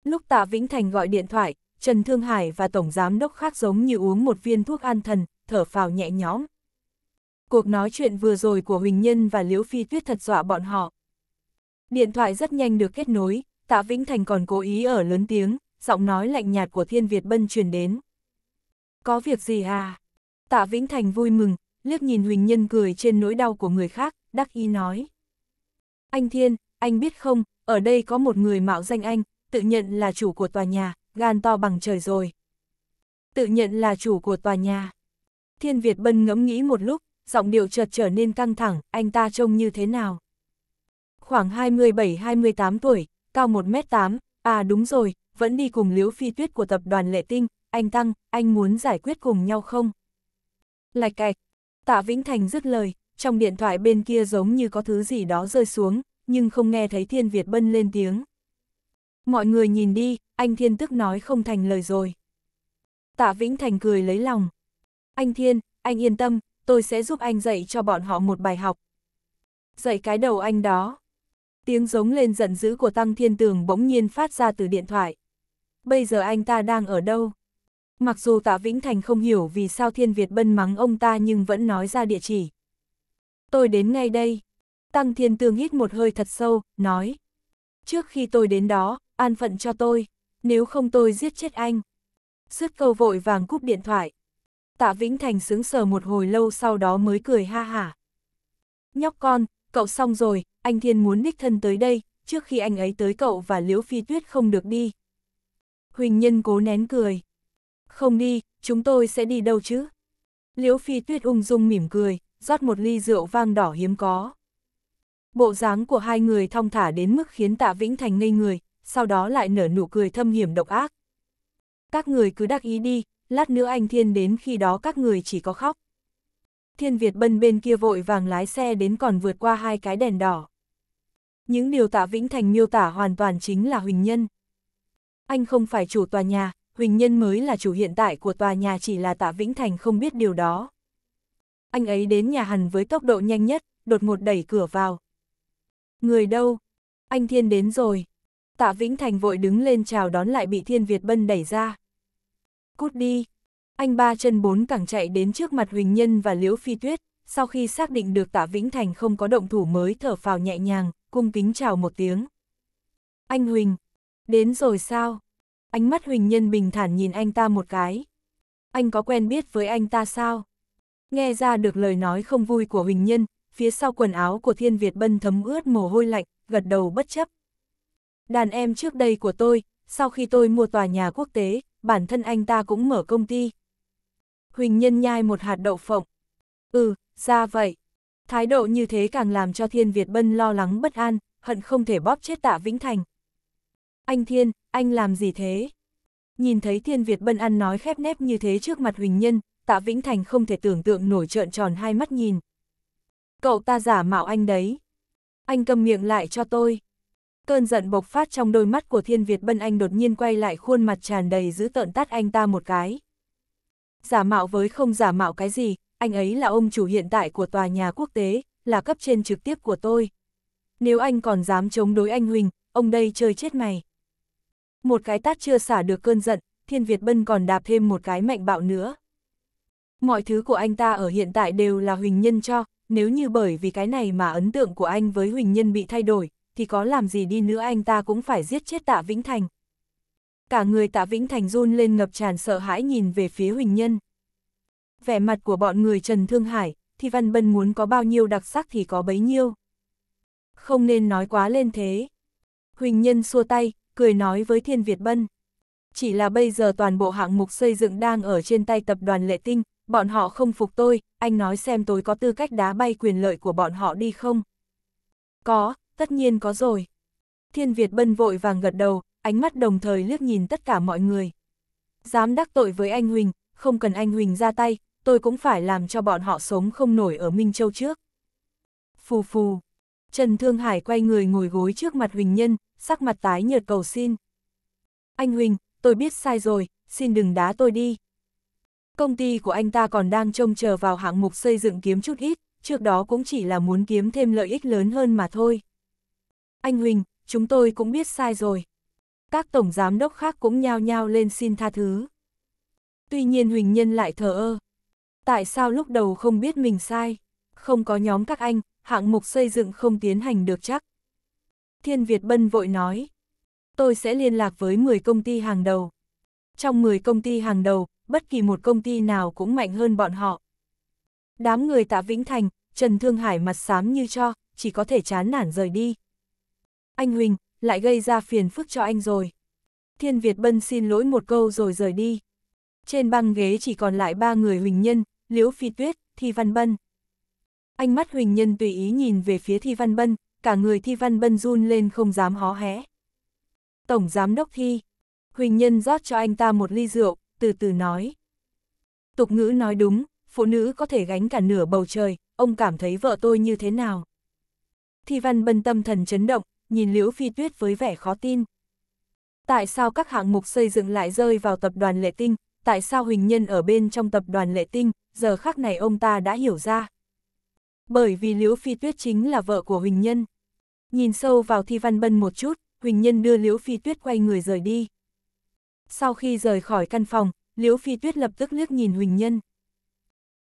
[SPEAKER 1] Lúc Tạ Vĩnh Thành gọi điện thoại, Trần Thương Hải và Tổng Giám Đốc khác giống như uống một viên thuốc an thần, thở phào nhẹ nhõm. Cuộc nói chuyện vừa rồi của Huỳnh Nhân và Liễu Phi Tuyết thật dọa bọn họ. Điện thoại rất nhanh được kết nối, Tạ Vĩnh Thành còn cố ý ở lớn tiếng, giọng nói lạnh nhạt của Thiên Việt Bân truyền đến. Có việc gì à? Tạ Vĩnh Thành vui mừng, liếc nhìn Huỳnh Nhân cười trên nỗi đau của người khác, đắc ý nói. Anh Thiên, anh biết không, ở đây có một người mạo danh anh, tự nhận là chủ của tòa nhà, gan to bằng trời rồi. Tự nhận là chủ của tòa nhà. Thiên Việt Bân ngẫm nghĩ một lúc, giọng điệu chợt trở nên căng thẳng, anh ta trông như thế nào? Khoảng 27-28 tuổi, cao 1m8, à đúng rồi, vẫn đi cùng liếu Phi Tuyết của tập đoàn Lệ Tinh, anh Tăng, anh muốn giải quyết cùng nhau không? Lạch cạch, tạ Vĩnh Thành dứt lời, trong điện thoại bên kia giống như có thứ gì đó rơi xuống, nhưng không nghe thấy Thiên Việt Bân lên tiếng. Mọi người nhìn đi, anh Thiên tức nói không thành lời rồi. Tạ Vĩnh Thành cười lấy lòng. Anh Thiên, anh yên tâm, tôi sẽ giúp anh dạy cho bọn họ một bài học. Dạy cái đầu anh đó. Tiếng giống lên giận dữ của Tăng Thiên Tường bỗng nhiên phát ra từ điện thoại. Bây giờ anh ta đang ở đâu? Mặc dù Tạ Vĩnh Thành không hiểu vì sao Thiên Việt bân mắng ông ta nhưng vẫn nói ra địa chỉ. Tôi đến ngay đây. Tăng Thiên Tường hít một hơi thật sâu, nói. Trước khi tôi đến đó, An phận cho tôi, nếu không tôi giết chết anh. Sứt câu vội vàng cúp điện thoại. Tạ Vĩnh Thành sướng sờ một hồi lâu sau đó mới cười ha hả. Nhóc con, cậu xong rồi, anh Thiên muốn đích thân tới đây, trước khi anh ấy tới cậu và Liễu Phi Tuyết không được đi. Huỳnh Nhân cố nén cười. Không đi, chúng tôi sẽ đi đâu chứ? Liễu Phi Tuyết ung dung mỉm cười, rót một ly rượu vang đỏ hiếm có. Bộ dáng của hai người thong thả đến mức khiến Tạ Vĩnh Thành ngây người, sau đó lại nở nụ cười thâm hiểm độc ác. Các người cứ đắc ý đi, lát nữa anh Thiên đến khi đó các người chỉ có khóc. Thiên Việt Bân bên kia vội vàng lái xe đến còn vượt qua hai cái đèn đỏ. Những điều tạ Vĩnh Thành miêu tả hoàn toàn chính là Huỳnh Nhân. Anh không phải chủ tòa nhà, Huỳnh Nhân mới là chủ hiện tại của tòa nhà chỉ là tạ Vĩnh Thành không biết điều đó. Anh ấy đến nhà hẳn với tốc độ nhanh nhất, đột ngột đẩy cửa vào. Người đâu? Anh Thiên đến rồi. Tạ Vĩnh Thành vội đứng lên chào đón lại bị Thiên Việt Bân đẩy ra. Cút đi! Anh ba chân bốn cẳng chạy đến trước mặt Huỳnh Nhân và Liễu Phi Tuyết, sau khi xác định được Tạ Vĩnh Thành không có động thủ mới thở phào nhẹ nhàng, cung kính chào một tiếng. Anh Huỳnh! Đến rồi sao? Ánh mắt Huỳnh Nhân bình thản nhìn anh ta một cái. Anh có quen biết với anh ta sao? Nghe ra được lời nói không vui của Huỳnh Nhân, phía sau quần áo của Thiên Việt Bân thấm ướt mồ hôi lạnh, gật đầu bất chấp. Đàn em trước đây của tôi, sau khi tôi mua tòa nhà quốc tế, bản thân anh ta cũng mở công ty. Huỳnh Nhân nhai một hạt đậu phộng. Ừ, ra vậy. Thái độ như thế càng làm cho Thiên Việt Bân lo lắng bất an, hận không thể bóp chết tạ Vĩnh Thành. Anh Thiên, anh làm gì thế? Nhìn thấy Thiên Việt Bân ăn nói khép nép như thế trước mặt Huỳnh Nhân, tạ Vĩnh Thành không thể tưởng tượng nổi trợn tròn hai mắt nhìn. Cậu ta giả mạo anh đấy. Anh cầm miệng lại cho tôi. Cơn giận bộc phát trong đôi mắt của Thiên Việt Bân Anh đột nhiên quay lại khuôn mặt tràn đầy giữ tợn tát anh ta một cái. Giả mạo với không giả mạo cái gì, anh ấy là ông chủ hiện tại của tòa nhà quốc tế, là cấp trên trực tiếp của tôi. Nếu anh còn dám chống đối anh Huỳnh, ông đây chơi chết mày. Một cái tát chưa xả được cơn giận, Thiên Việt Bân còn đạp thêm một cái mạnh bạo nữa. Mọi thứ của anh ta ở hiện tại đều là Huỳnh Nhân cho, nếu như bởi vì cái này mà ấn tượng của anh với Huỳnh Nhân bị thay đổi, thì có làm gì đi nữa anh ta cũng phải giết chết tạ Vĩnh Thành. Cả người tạ Vĩnh Thành run lên ngập tràn sợ hãi nhìn về phía Huỳnh Nhân. Vẻ mặt của bọn người Trần Thương Hải, thì Văn Bân muốn có bao nhiêu đặc sắc thì có bấy nhiêu. Không nên nói quá lên thế. Huỳnh Nhân xua tay, cười nói với Thiên Việt Bân. Chỉ là bây giờ toàn bộ hạng mục xây dựng đang ở trên tay tập đoàn Lệ Tinh, bọn họ không phục tôi, anh nói xem tôi có tư cách đá bay quyền lợi của bọn họ đi không? Có, tất nhiên có rồi. Thiên Việt bân vội vàng gật đầu, ánh mắt đồng thời liếc nhìn tất cả mọi người. Dám đắc tội với anh Huỳnh, không cần anh Huỳnh ra tay, tôi cũng phải làm cho bọn họ sống không nổi ở Minh Châu trước. Phù phù. Trần Thương Hải quay người ngồi gối trước mặt Huỳnh Nhân, sắc mặt tái nhợt cầu xin. Anh Huỳnh, tôi biết sai rồi, xin đừng đá tôi đi. Công ty của anh ta còn đang trông chờ vào hạng mục xây dựng kiếm chút ít, trước đó cũng chỉ là muốn kiếm thêm lợi ích lớn hơn mà thôi. Anh Huỳnh, chúng tôi cũng biết sai rồi. Các tổng giám đốc khác cũng nhao nhao lên xin tha thứ. Tuy nhiên Huỳnh Nhân lại thờ ơ. Tại sao lúc đầu không biết mình sai? Không có nhóm các anh, hạng mục xây dựng không tiến hành được chắc. Thiên Việt Bân vội nói. Tôi sẽ liên lạc với 10 công ty hàng đầu. Trong 10 công ty hàng đầu, bất kỳ một công ty nào cũng mạnh hơn bọn họ. Đám người tạ Vĩnh Thành, Trần Thương Hải mặt xám như cho, chỉ có thể chán nản rời đi, anh Huỳnh, lại gây ra phiền phức cho anh rồi. Thiên Việt Bân xin lỗi một câu rồi rời đi. Trên băng ghế chỉ còn lại ba người Huỳnh Nhân, Liễu Phi Tuyết, Thi Văn Bân. Ánh mắt Huỳnh Nhân tùy ý nhìn về phía Thi Văn Bân, cả người Thi Văn Bân run lên không dám hó hé. Tổng Giám Đốc Thi, Huỳnh Nhân rót cho anh ta một ly rượu, từ từ nói. Tục ngữ nói đúng, phụ nữ có thể gánh cả nửa bầu trời, ông cảm thấy vợ tôi như thế nào? Thi Văn Bân tâm thần chấn động, nhìn Liễu Phi Tuyết với vẻ khó tin. Tại sao các hạng mục xây dựng lại rơi vào tập đoàn Lệ Tinh, tại sao Huỳnh Nhân ở bên trong tập đoàn Lệ Tinh, giờ khắc này ông ta đã hiểu ra. Bởi vì Liễu Phi Tuyết chính là vợ của Huỳnh Nhân. Nhìn sâu vào Thi Văn Bân một chút, Huỳnh Nhân đưa Liễu Phi Tuyết quay người rời đi. Sau khi rời khỏi căn phòng, Liễu Phi Tuyết lập tức liếc nhìn Huỳnh Nhân.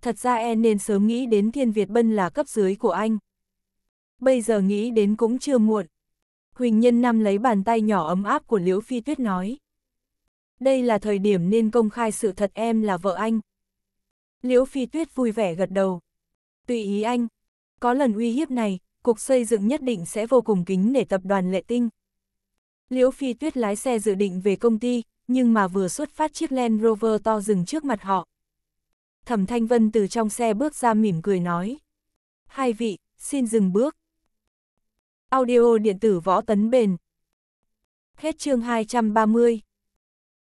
[SPEAKER 1] Thật ra e nên sớm nghĩ đến Thiên Việt Bân là cấp dưới của anh. Bây giờ nghĩ đến cũng chưa muộn. Huỳnh Nhân Nam lấy bàn tay nhỏ ấm áp của Liễu Phi Tuyết nói. Đây là thời điểm nên công khai sự thật em là vợ anh. Liễu Phi Tuyết vui vẻ gật đầu. Tùy ý anh. Có lần uy hiếp này, cục xây dựng nhất định sẽ vô cùng kính để tập đoàn lệ tinh. Liễu Phi Tuyết lái xe dự định về công ty, nhưng mà vừa xuất phát chiếc Land Rover to dừng trước mặt họ. Thẩm Thanh Vân từ trong xe bước ra mỉm cười nói. Hai vị, xin dừng bước, Audio điện tử võ tấn bền. Hết chương 230.